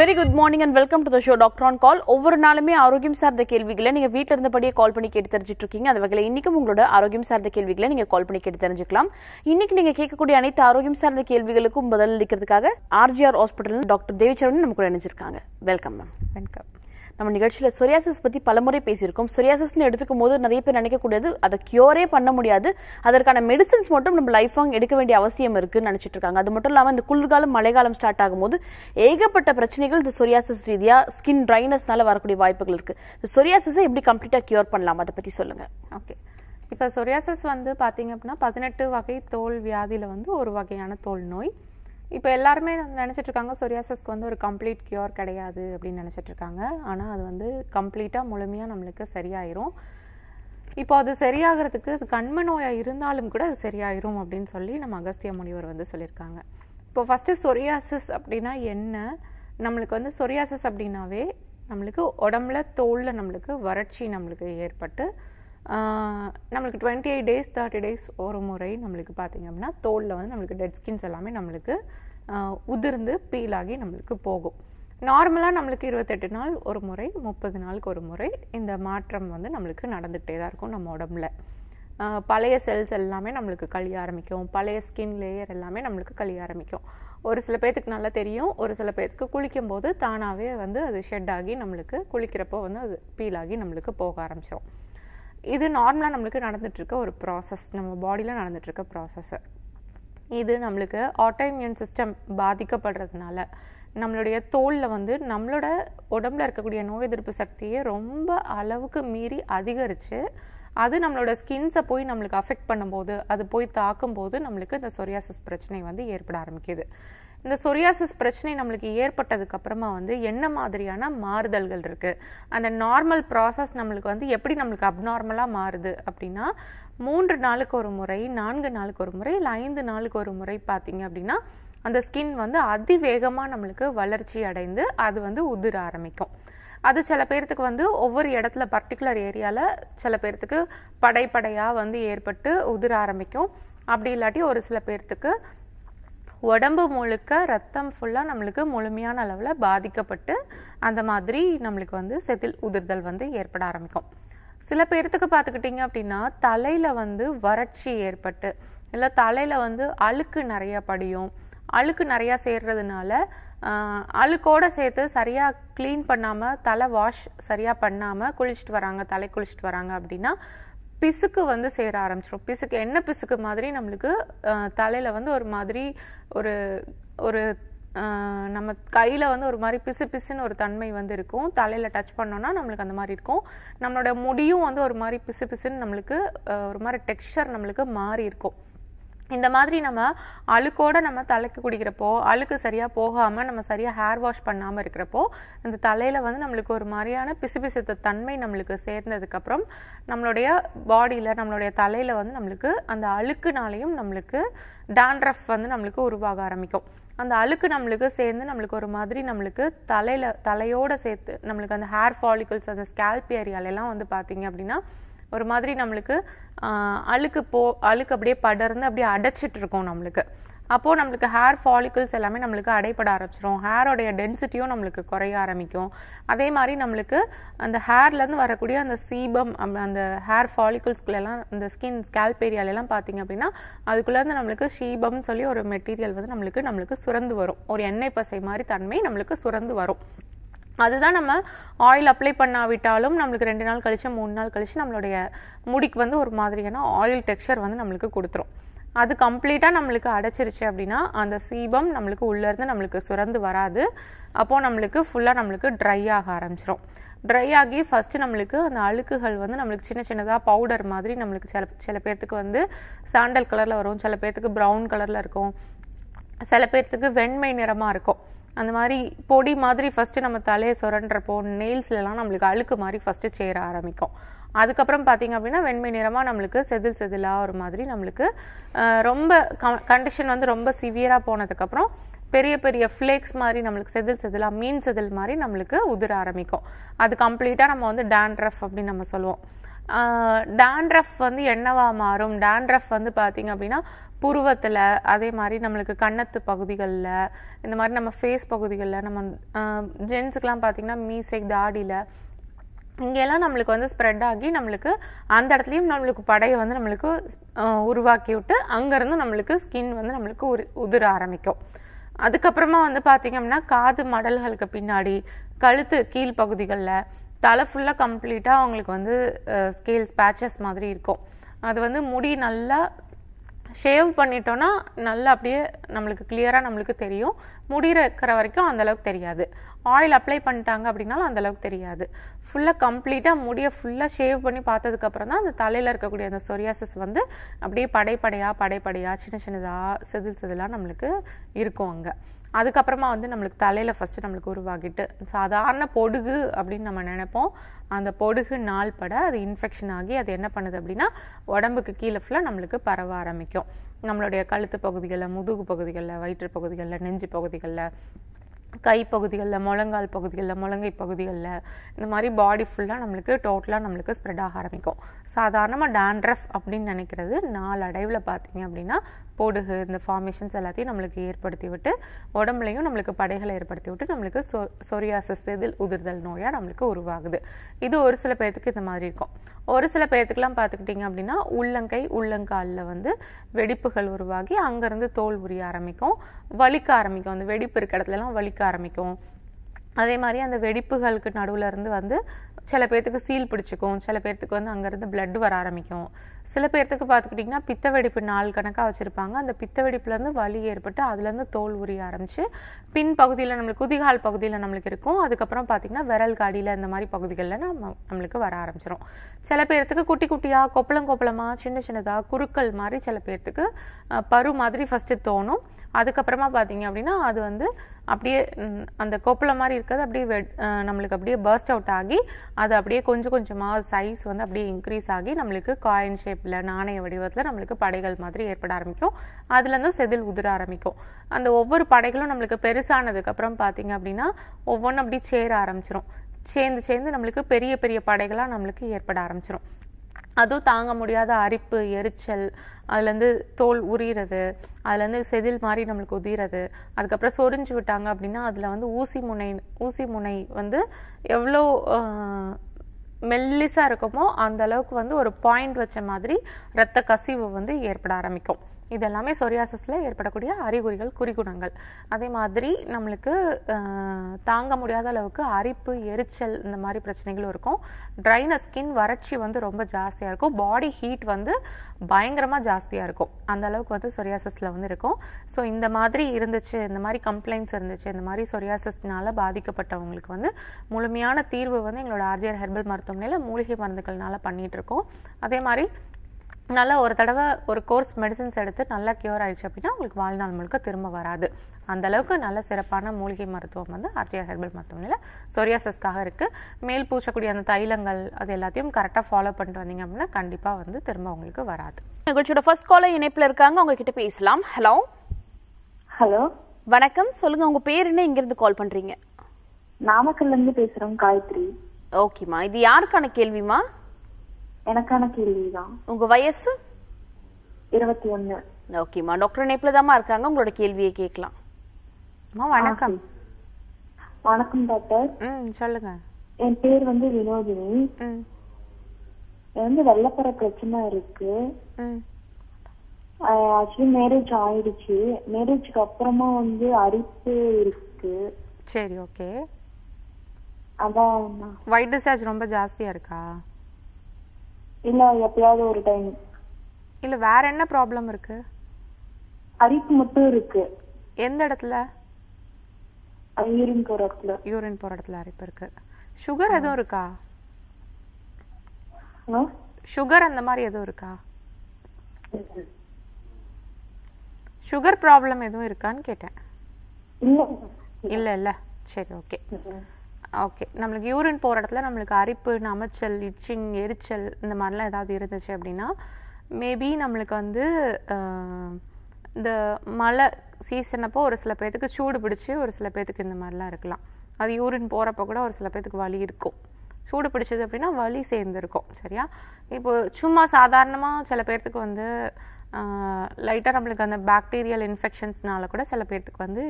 very good morning and welcome to the show doctor on call ஒவ்வொரு நாளுமே ஆரோக்கியம் சார்ந்த கேள்விகளை நீங்கள் வீட்டில் இருந்தபடியே கால் பண்ணி கேட்டு தெரிஞ்சுட்டு இருக்கீங்க அந்த வகையில் இன்றைக்கும் உங்களோட ஆரோக்கியம் சார்ந்த கேள்விகளை நீங்கள் கால் பண்ணி கேட்டு தெரிஞ்சுக்கலாம் இன்னைக்கு நீங்கள் கேட்கக்கூடிய அனைத்து ஆரோக்கியம் சார்ந்த கேள்விகளுக்கும் பதிலளிக்கிறதுக்காக ஆர்ஜிஆர் ஹாஸ்பிட்டல் டாக்டர் தேவிச்சரன் நம்ம கூட இணைஞ்சிருக்காங்க வெல்கம் மேம் வெல்கம் நம்ம நிகழ்ச்சியில் சொரியாசிஸ் பற்றி பலமுறை பேசியிருக்கோம் சொரியாசிஸ்ன்னு எடுத்துக்கும் போது நிறைய பேர் நினைக்கக்கூடாது அதை க்யூரே பண்ண முடியாது அதற்கான மெடிசன்ஸ் மட்டும் நம்ம லைஃப் லாங் எடுக்க வேண்டிய அவசியம் இருக்குன்னு நினச்சிட்டு இருக்காங்க அது மட்டும் இல்லாமல் இந்த குளிர்காலம் மழைக்காலம் ஸ்டார்ட் ஆகும்போது ஏகப்பட்ட பிரச்சனைகள் இந்த சொரியாசிஸ் ரீதியாக ஸ்கின் ட்ரைனஸ்னால வரக்கூடிய வாய்ப்புகள் இருக்குது இந்த சொரியாசிஸை எப்படி கம்ப்ளீட்டாக க்யூர் பண்ணலாம் அதை பற்றி சொல்லுங்கள் ஓகே இப்போ சொரியாசஸ் வந்து பார்த்தீங்க அப்படின்னா பதினெட்டு வகை தோல் வியாதியில் வந்து ஒரு வகையான தோல் நோய் இப்போ எல்லாருமே நினச்சிட்ருக்காங்க சொரியாசஸ்க்கு வந்து ஒரு கம்ப்ளீட் கியூர் கிடையாது அப்படின்னு நினச்சிட்ருக்காங்க ஆனால் அது வந்து கம்ப்ளீட்டாக முழுமையாக நம்மளுக்கு சரியாயிரும் இப்போ அது சரியாகிறதுக்கு கண்ம நோயாக இருந்தாலும் கூட அது சரியாயிரும் அப்படின்னு சொல்லி நம்ம அகஸ்திய முனிவர் வந்து சொல்லியிருக்காங்க இப்போ ஃபஸ்ட்டு சொரியாசிஸ் அப்படின்னா என்ன நம்மளுக்கு வந்து சொரியாசிஸ் அப்படின்னாவே நம்மளுக்கு உடம்புல தோலில் நம்மளுக்கு வறட்சி நம்மளுக்கு ஏற்பட்டு நம்மளுக்கு twenty eight days thirty days ஒரு முறை நம்மளுக்கு பார்த்திங்க அப்படின்னா தோலில் வந்து நம்மளுக்கு டெட் ஸ்கின்ஸ் எல்லாமே நம்மளுக்கு உதிர்ந்து பீல் ஆகி நம்மளுக்கு போகும் நார்மலாக நம்மளுக்கு இருபத்தெட்டு நாள் ஒரு முறை முப்பது நாளுக்கு ஒரு முறை இந்த மாற்றம் வந்து நம்மளுக்கு நடந்துக்கிட்டே தான் இருக்கும் நம்ம உடம்புல பழைய செல்ஸ் எல்லாமே நம்மளுக்கு கழிய ஆரம்பிக்கும் பழைய ஸ்கின் லேயர் எல்லாமே நம்மளுக்கு கழிய ஆரம்பிக்கும் ஒரு சில பேர்த்துக்கு நல்லா தெரியும் ஒரு சில பேர்த்துக்கு குளிக்கும் போது தானாகவே வந்து அது ஷெட் ஆகி நம்மளுக்கு குளிக்கிறப்போ வந்து அது பீல் ஆகி நம்மளுக்கு போக ஆரம்பிச்சிடும் இது நார்மலாக நம்மளுக்கு நடந்துட்டுருக்க ஒரு ப்ராசஸ் நம்ம பாடியில் நடந்துட்டுருக்க ப்ராசஸ்ஸு இது நம்மளுக்கு ஆட்டோ சிஸ்டம் பாதிக்கப்படுறதுனால நம்மளுடைய தோலில் வந்து நம்மளோட உடம்புல இருக்கக்கூடிய நோய் எதிர்ப்பு சக்தியை ரொம்ப அளவுக்கு மீறி அதிகரித்து அது நம்மளோட ஸ்கின்ஸை போய் நம்மளுக்கு அஃபெக்ட் பண்ணும்போது அது போய் தாக்கும் போது நம்மளுக்கு இந்த சொரியாசிஸ் பிரச்சனை வந்து ஏற்பட ஆரம்பிக்குது இந்த சொரியாசிஸ் பிரச்சனை நம்மளுக்கு ஏற்பட்டதுக்கு அப்புறமா வந்து என்ன மாதிரியான மாறுதல்கள் இருக்குது அந்த நார்மல் ப்ராசஸ் நம்மளுக்கு வந்து எப்படி நம்மளுக்கு அப்நார்மலாக மாறுது அப்படின்னா மூன்று நாளுக்கு ஒரு முறை நான்கு நாளுக்கு ஒரு முறை இல்லை ஐந்து நாளுக்கு ஒரு முறை பார்த்தீங்க அப்படின்னா அந்த ஸ்கின் வந்து அதிவேகமாக நம்மளுக்கு வளர்ச்சி அடைந்து அது வந்து உதிர ஆரம்பிக்கும் அது சில பேர்த்துக்கு வந்து ஒவ்வொரு இடத்துல பர்டிகுலர் ஏரியாவில் சில பேர்த்துக்கு படைப்படையாக வந்து ஏற்பட்டு உதிர ஆரம்பிக்கும் அப்படி இல்லாட்டி ஒரு சில பேர்த்துக்கு உடம்பு முழுக்க ரத்தம் ஃபுல்லாக நம்மளுக்கு முழுமையான அளவில் பாதிக்கப்பட்டு அந்த மாதிரி நம்மளுக்கு வந்து செதில் உதிர்தல் வந்து ஏற்பட ஆரம்பிக்கும் சில பேர்த்துக்கு பார்த்துக்கிட்டிங்க அப்படின்னா தலையில் வந்து வறட்சி ஏற்பட்டு இல்லை தலையில் வந்து அழுக்கு நிறையா படியும் அழுக்கு நிறையா சேர்றதுனால அழுக்கோடு சேர்த்து சரியாக க்ளீன் பண்ணாமல் தலை வாஷ் சரியாக பண்ணாமல் குளிச்சுட்டு வராங்க தலை குளிச்சுட்டு வராங்க அப்படின்னா பிசுக்கு வந்து சேர ஆரம்பிச்சிடும் பிசுக்கு என்ன பிசுக்கு மாதிரி நம்மளுக்கு தலையில் வந்து ஒரு மாதிரி ஒரு ஒரு நம்ம கையில் வந்து ஒரு மாதிரி பிசு பிசுன்னு ஒரு தன்மை வந்து இருக்கும் தலையில் டச் பண்ணோன்னா நம்மளுக்கு அந்த மாதிரி இருக்கும் நம்மளோட முடியும் வந்து ஒரு மாதிரி பிசு பிசுன்னு நம்மளுக்கு ஒரு மாதிரி டெக்ஸ்டர் நம்மளுக்கு மாறி இருக்கும் இந்த மாதிரி நம்ம அழுக்கோட நம்ம தலைக்கு குடிக்கிறப்போ அழுக்கு சரியாக போகாமல் நம்ம சரியாக ஹேர் வாஷ் பண்ணாமல் இருக்கிறப்போ இந்த தலையில் வந்து நம்மளுக்கு ஒரு மாதிரியான பிசுபிசுத்த தன்மை நம்மளுக்கு சேர்ந்ததுக்கப்புறம் நம்மளுடைய பாடியில் நம்மளுடைய தலையில் வந்து நம்மளுக்கு அந்த அழுக்குனாலையும் நம்மளுக்கு டான்ட்ரஃப் வந்து நம்மளுக்கு உருவாக ஆரம்பிக்கும் அந்த அழுக்கு நம்மளுக்கு சேர்ந்து நம்மளுக்கு ஒரு மாதிரி நம்மளுக்கு தலையில் தலையோடு சேர்த்து நம்மளுக்கு அந்த ஹேர் ஃபாலிகல்ஸ் அந்த ஸ்கேல்ப் ஏரியாலெல்லாம் வந்து பார்த்தீங்க அப்படின்னா ஒரு மாதிரி நம்மளுக்கு அழுக்கு போ அழுக்கு அப்படியே படர்ந்து அப்படியே அடைச்சிட்டு நம்மளுக்கு அப்போது நம்மளுக்கு ஹேர் ஃபாலிக்கிள்ஸ் எல்லாமே நம்மளுக்கு அடைப்பட ஆரம்பிச்சிடும் ஹேரோடைய டென்சிட்டியும் நம்மளுக்கு குறைய ஆரம்பிக்கும் அதே மாதிரி நம்மளுக்கு அந்த ஹேர்லேருந்து வரக்கூடிய அந்த சீபம் அந்த ஹேர் ஃபாலிக்கிள்ஸ்குள்ளெல்லாம் அந்த ஸ்கின் ஸ்கேல்ப் ஏரியாலெல்லாம் பார்த்தீங்க அப்படின்னா அதுக்குள்ளேருந்து நம்மளுக்கு ஷீபம்னு சொல்லி ஒரு மெட்டீரியல் வந்து நம்மளுக்கு நம்மளுக்கு சுரந்து வரும் ஒரு எண்ணெய் பசை மாதிரி தன்மை நம்மளுக்கு சுரந்து வரும் அதுதான் நம்ம ஆயில் அப்ளை பண்ணாவிட்டாலும் நம்மளுக்கு ரெண்டு நாள் கழிச்சு மூணு நாள் கழிச்சு நம்மளுடைய முடிக்கு வந்து ஒரு மாதிரியான ஆயில் டெக்ஸ்சர் வந்து நம்மளுக்கு கொடுத்துரும் அது கம்ப்ளீட்டாக நம்மளுக்கு அடைச்சிருச்சு அப்படின்னா அந்த சீபம் நம்மளுக்கு உள்ளேருந்து நம்மளுக்கு சுரந்து வராது அப்போது நம்மளுக்கு ஃபுல்லாக நம்மளுக்கு ட்ரை ஆக ஆரம்பிச்சிடும் ட்ரை ஆகி ஃபஸ்ட்டு நம்மளுக்கு அந்த அழுக்குகள் வந்து நம்மளுக்கு சின்ன சின்னதாக பவுடர் மாதிரி நம்மளுக்கு சில சில பேர்த்துக்கு வந்து சாண்டல் கலரில் வரும் சில பேர்த்துக்கு ப்ரௌன் கலரில் இருக்கும் சில பேர்த்துக்கு வெண்மை நிறமாக இருக்கும் அந்த மாதிரி பொடி மாதிரி ஃபஸ்ட்டு நம்ம தலையை சுரண்டுறப்போ நெயில்ஸ்லாம் நம்மளுக்கு அழுக்கு மாதிரி ஃபஸ்ட்டு சேர ஆரம்பிக்கும் அதுக்கப்புறம் பார்த்திங்க அப்படின்னா வெண்மை நிறமாக நம்மளுக்கு செதில் செதிலாக ஒரு மாதிரி நம்மளுக்கு ரொம்ப கண்டிஷன் வந்து ரொம்ப சிவியராக போனதுக்கப்புறம் பெரிய பெரிய ஃப்ளேக்ஸ் மாதிரி நம்மளுக்கு செதில் செதிலாக மீன் செதில் மாதிரி நம்மளுக்கு உதிர ஆரம்பிக்கும் அது கம்ப்ளீட்டாக நம்ம வந்து டேண்ட்ரஃப் அப்படின்னு நம்ம சொல்லுவோம் டேண்ட்ரஃப் வந்து என்னவா மாறும் டேண்ட்ரஃப் வந்து பார்த்திங்க அப்படின்னா புருவத்தில் அதே மாதிரி நம்மளுக்கு கன்னத்து பகுதிகளில் இந்த மாதிரி நம்ம ஃபேஸ் பகுதிகளில் நம்ம ஜென்ஸுக்கெலாம் பார்த்திங்கன்னா மீசை தாடியில் இங்கெல்லாம் நம்மளுக்கு வந்து ஸ்ப்ரெட் ஆகி நம்மளுக்கு அந்த இடத்துலையும் நம்மளுக்கு படையை வந்து நம்மளுக்கு உருவாக்கி விட்டு அங்கேருந்து நம்மளுக்கு ஸ்கின் வந்து நம்மளுக்கு உரு உதிர ஆரம்பிக்கும் அதுக்கப்புறமா வந்து பார்த்திங்க அப்படின்னா காது மடல்களுக்கு பின்னாடி கழுத்து கீழ் பகுதிகளில் தலை ஃபுல்லாக கம்ப்ளீட்டாக அவங்களுக்கு வந்து ஸ்கேல்ஸ் பேச்சஸ் மாதிரி இருக்கும் அது வந்து முடி நல்லா ஷேவ் பண்ணிட்டோன்னா நல்லா அப்படியே நம்மளுக்கு கிளியராக நம்மளுக்கு தெரியும் முடி இருக்கிற வரைக்கும் அந்தளவுக்கு தெரியாது ஆயில் அப்ளை பண்ணிட்டாங்க அப்படின்னாலும் அந்தளவுக்கு தெரியாது ஃபுல்லாக கம்ப்ளீட்டாக முடியை ஃபுல்லாக ஷேவ் பண்ணி பார்த்ததுக்கப்புறம் தான் அந்த தலையில் இருக்கக்கூடிய அந்த சொரியாசஸ் வந்து அப்படியே படைப்படையாக படைப்படையாக சின்ன சின்னதாக செதில் செதிலாக நம்மளுக்கு இருக்கும் அங்கே அதுக்கப்புறமா வந்து நம்மளுக்கு தலையில் ஃபஸ்ட்டு நம்மளுக்கு உருவாகிட்டு சாதாரண பொடுகு அப்படின்னு நம்ம நினைப்போம் அந்த பொடுகு நாள் பட அது இன்ஃபெக்ஷன் ஆகி அது என்ன பண்ணுது அப்படின்னா உடம்புக்கு கீழே ஃபுல்லாக நம்மளுக்கு பரவ ஆரம்பிக்கும் நம்மளுடைய கழுத்து பகுதிகளில் முதுகு பகுதிகளில் வயிற்று பகுதிகளில் நெஞ்சு பகுதிகளில் கைப்பகுதிகளில் முழங்கால் பகுதிகளில் முழங்கை பகுதிகளில் இந்த மாதிரி பாடி ஃபுல்லாக நம்மளுக்கு டோட்டலாக நம்மளுக்கு ஸ்ப்ரெட் ஆக ஆரம்பிக்கும் சாதாரணமாக டேண்ட்ரஃப் அப்படின்னு நினைக்கிறது அடைவில் பார்த்தீங்க அப்படின்னா போடுகு இந்த ஃபார்மேஷன்ஸ் எல்லாத்தையும் நம்மளுக்கு ஏற்படுத்தி விட்டு உடம்புலையும் நம்மளுக்கு படைகளை ஏற்படுத்தி விட்டு நம்மளுக்கு சொ சொரியாசஸ் இதில் உதிர்தல் நோயாக நம்மளுக்கு உருவாகுது இது ஒரு சில பேர்த்துக்கு இந்த மாதிரி இருக்கும் ஒரு சில பேர்த்துக்கெலாம் பார்த்துக்கிட்டிங்க அப்படின்னா உள்ளங்கை உள்ளங்காலில் வந்து வெடிப்புகள் உருவாகி அங்கேருந்து தோல் உரிய ஆரம்பிக்கும் வலிக்க ஆரம்பிக்கும் அந்த வெடிப்பு இருக்க இடத்துலலாம் வலிக்க ஆரம்பிக்கும் அதே மாதிரி அந்த வெடிப்புகளுக்கு நடுவில் இருந்து வந்து சில பேர்த்துக்கு சீல் பிடிச்சிக்கும் சில பேர்த்துக்கு வந்து அங்கேருந்து பிளட் வர ஆரம்பிக்கும் சில பேர்த்துக்கு பார்த்துக்கிட்டிங்கன்னா பித்த வெடிப்பு நாள் கணக்காக வச்சுருப்பாங்க அந்த பித்த வெடிப்புலேருந்து வலி ஏற்பட்டு அதுலேருந்து தோல் உரிய ஆரம்பிச்சு பின் பகுதியில் நம்மளுக்கு குதிகால் பகுதியில் நம்மளுக்கு இருக்கும் அதுக்கப்புறம் பார்த்திங்கன்னா விரல் காடியில் இந்த மாதிரி பகுதிகளில் நம்ம நம்மளுக்கு வர ஆரம்பிச்சிடும் சில பேர்த்துக்கு குட்டி குட்டியாக கொப்பளம் கொப்பளமாக சின்ன சின்னதாக குறுக்கள் மாதிரி சில பேர்த்துக்கு பரு மாதிரி ஃபஸ்ட்டு தோணும் அதுக்கப்புறமா பார்த்தீங்க அப்படின்னா அது வந்து அப்படியே அந்த கொப்பளம் மாதிரி இருக்கிறது அப்படியே வெட் நம்மளுக்கு அப்படியே பர்ஸ்ட் அவுட் ஆகி அது அப்படியே கொஞ்சம் கொஞ்சமாக சைஸ் வந்து அப்படியே இன்க்ரீஸ் ஆகி நம்மளுக்கு காயின் ஷேப்பில் நாணய வடிவத்தில் நம்மளுக்கு படைகள் மாதிரி ஏற்பட ஆரம்பிக்கும் அதுலேருந்து செதில் உதிர ஆரம்பிக்கும் அந்த ஒவ்வொரு படைகளும் நம்மளுக்கு பெருசானதுக்கப்புறம் பார்த்தீங்க அப்படின்னா ஒவ்வொன்றும் அப்படியே சேர ஆரம்பிச்சிரும் சேர்ந்து சேர்ந்து நம்மளுக்கு பெரிய பெரிய படைகளாக நம்மளுக்கு ஏற்பட ஆரம்பிச்சிரும் அதுவும் தாங்க முடியாத அரிப்பு எரிச்சல் அதுலேருந்து தோல் உரிகிறது அதுலேருந்து செதில் மாதிரி நம்மளுக்கு உதிரது அதுக்கப்புறம் சொரிஞ்சு விட்டாங்க அப்படின்னா அதில் வந்து ஊசி முனை ஊசி முனை வந்து எவ்வளோ மெல்லிசாக இருக்குமோ அந்த அளவுக்கு வந்து ஒரு பாயிண்ட் வச்ச மாதிரி இரத்த கசிவு வந்து ஏற்பட ஆரம்பிக்கும் இது எல்லாமே சொரியாசஸில் ஏற்படக்கூடிய அறிகுறிகள் குறிகுணங்கள் அதே மாதிரி நம்மளுக்கு தாங்க முடியாத அளவுக்கு அரிப்பு எரிச்சல் இந்த மாதிரி பிரச்சனைகளும் இருக்கும் ட்ரைன ஸ்கின் வறட்சி வந்து ரொம்ப ஜாஸ்தியாக இருக்கும் பாடி ஹீட் வந்து பயங்கரமாக ஜாஸ்தியாக இருக்கும் அந்த அளவுக்கு வந்து சொரியாசஸில் வந்து இருக்கும் ஸோ இந்த மாதிரி இருந்துச்சு இந்த மாதிரி கம்ப்ளைண்ட்ஸ் இருந்துச்சு இந்த மாதிரி சொரியாசஸ்னால பாதிக்கப்பட்டவங்களுக்கு வந்து முழுமையான தீர்வு வந்து எங்களோட ஆர்ஜிஆர் ஹெர்பல் மருத்துவமனையில் மூலிகை மருந்துகள்னால பண்ணிகிட்ருக்கோம் அதே மாதிரி நல்லா ஒரு தடவை ஒரு கோர்ஸ் மெடிசன்ஸ் எடுத்து நல்லா க்யூர் ஆயிடுச்சு அப்படின்னா உங்களுக்கு வாழ்நாள் முழுக்க திரும்ப வராது அந்த அளவுக்கு நல்ல சிறப்பான மூலிகை மருத்துவம் வந்து ஆர்ஜிஆர் ஹெர்பல் மருத்துவமனையில் சொரியாசஸ்க்காக இருக்குது மேல் பூசக்கூடிய அந்த தைலங்கள் அது எல்லாத்தையும் கரெக்டாக ஃபாலோ பண்ணிட்டு வந்தீங்க அப்படின்னா கண்டிப்பாக வந்து திரும்ப உங்களுக்கு வராது நிகழ்ச்சியோட ஃபர்ஸ்ட் கால இணைப்பில் இருக்காங்க உங்ககிட்ட பேசலாம் ஹலோ ஹலோ வணக்கம் சொல்லுங்க உங்க பேர் என்ன இங்கிருந்து கால் பண்றீங்க நாமக்கல்ல இருந்து பேசுறோம் காயத்ரி ஓகேமா இது யாருக்கான கேள்விமா எனக்கான கேள்விதான் உங்க வயசு இருபத்தி ஒண்ணு ஓகேம்மா டாக்டர் இணைப்புல தாமா இருக்காங்க உங்களோட கேள்வியை கேட்கலாம் வணக்கம் வணக்கம் டாக்டர் சொல்லுங்க என் பேர் வந்து வினோதினி வந்து வெள்ளப்பற பிரச்சனை இருக்கு ஆக்சுவலி மேரேஜ் ஆயிடுச்சு மேரேஜ்க்கு அப்புறமா வந்து அரிப்பு இருக்கு சரி ஓகே அதான் ஒயிட் டிஸ்சார்ஜ் ரொம்ப ஜாஸ்தியா இருக்கா இல்ல எப்பயாவது ஒரு டைம் இல்ல வேற என்ன ப்ராப்ளம் இருக்கு அரிப்பு மட்டும் இருக்கு எந்த இடத்துல யூரின் போற இடத்துல யூரின் போற இடத்துல அரிப்பு இருக்கு சுகர் எதுவும் இருக்கா சுகர் அந்த மாதிரி எதுவும் இருக்கா சுகர் ப்ராப்ளம் எதுவும் இருக்கான்னு கேட்டேன் இல்ல இல்ல சரி ஓகே ஓகே நம்மளுக்கு யூரின் போகிற இடத்துல நம்மளுக்கு அரிப்பு நமச்சல் இச்சிங் எரிச்சல் இந்த மாதிரிலாம் ஏதாவது இருந்துச்சு அப்படின்னா மேபி நம்மளுக்கு வந்து இந்த மழை சீசன் அப்போ ஒரு சில பேர்த்துக்கு சூடு பிடிச்சி ஒரு சில பேர்த்துக்கு இந்த மாதிரிலாம் இருக்கலாம் அது யூரின் போகிறப்போ கூட ஒரு சில பேர்த்துக்கு வலி இருக்கும் சூடு பிடிச்சது அப்படின்னா வலி சேர்ந்துருக்கும் சரியா இப்போ சும்மா சாதாரணமாக சில பேர்த்துக்கு வந்து லைட்டாக நம்மளுக்கு அந்த பாக்டீரியல் இன்ஃபெக்ஷன்ஸ்னால கூட சில பேர்த்துக்கு வந்து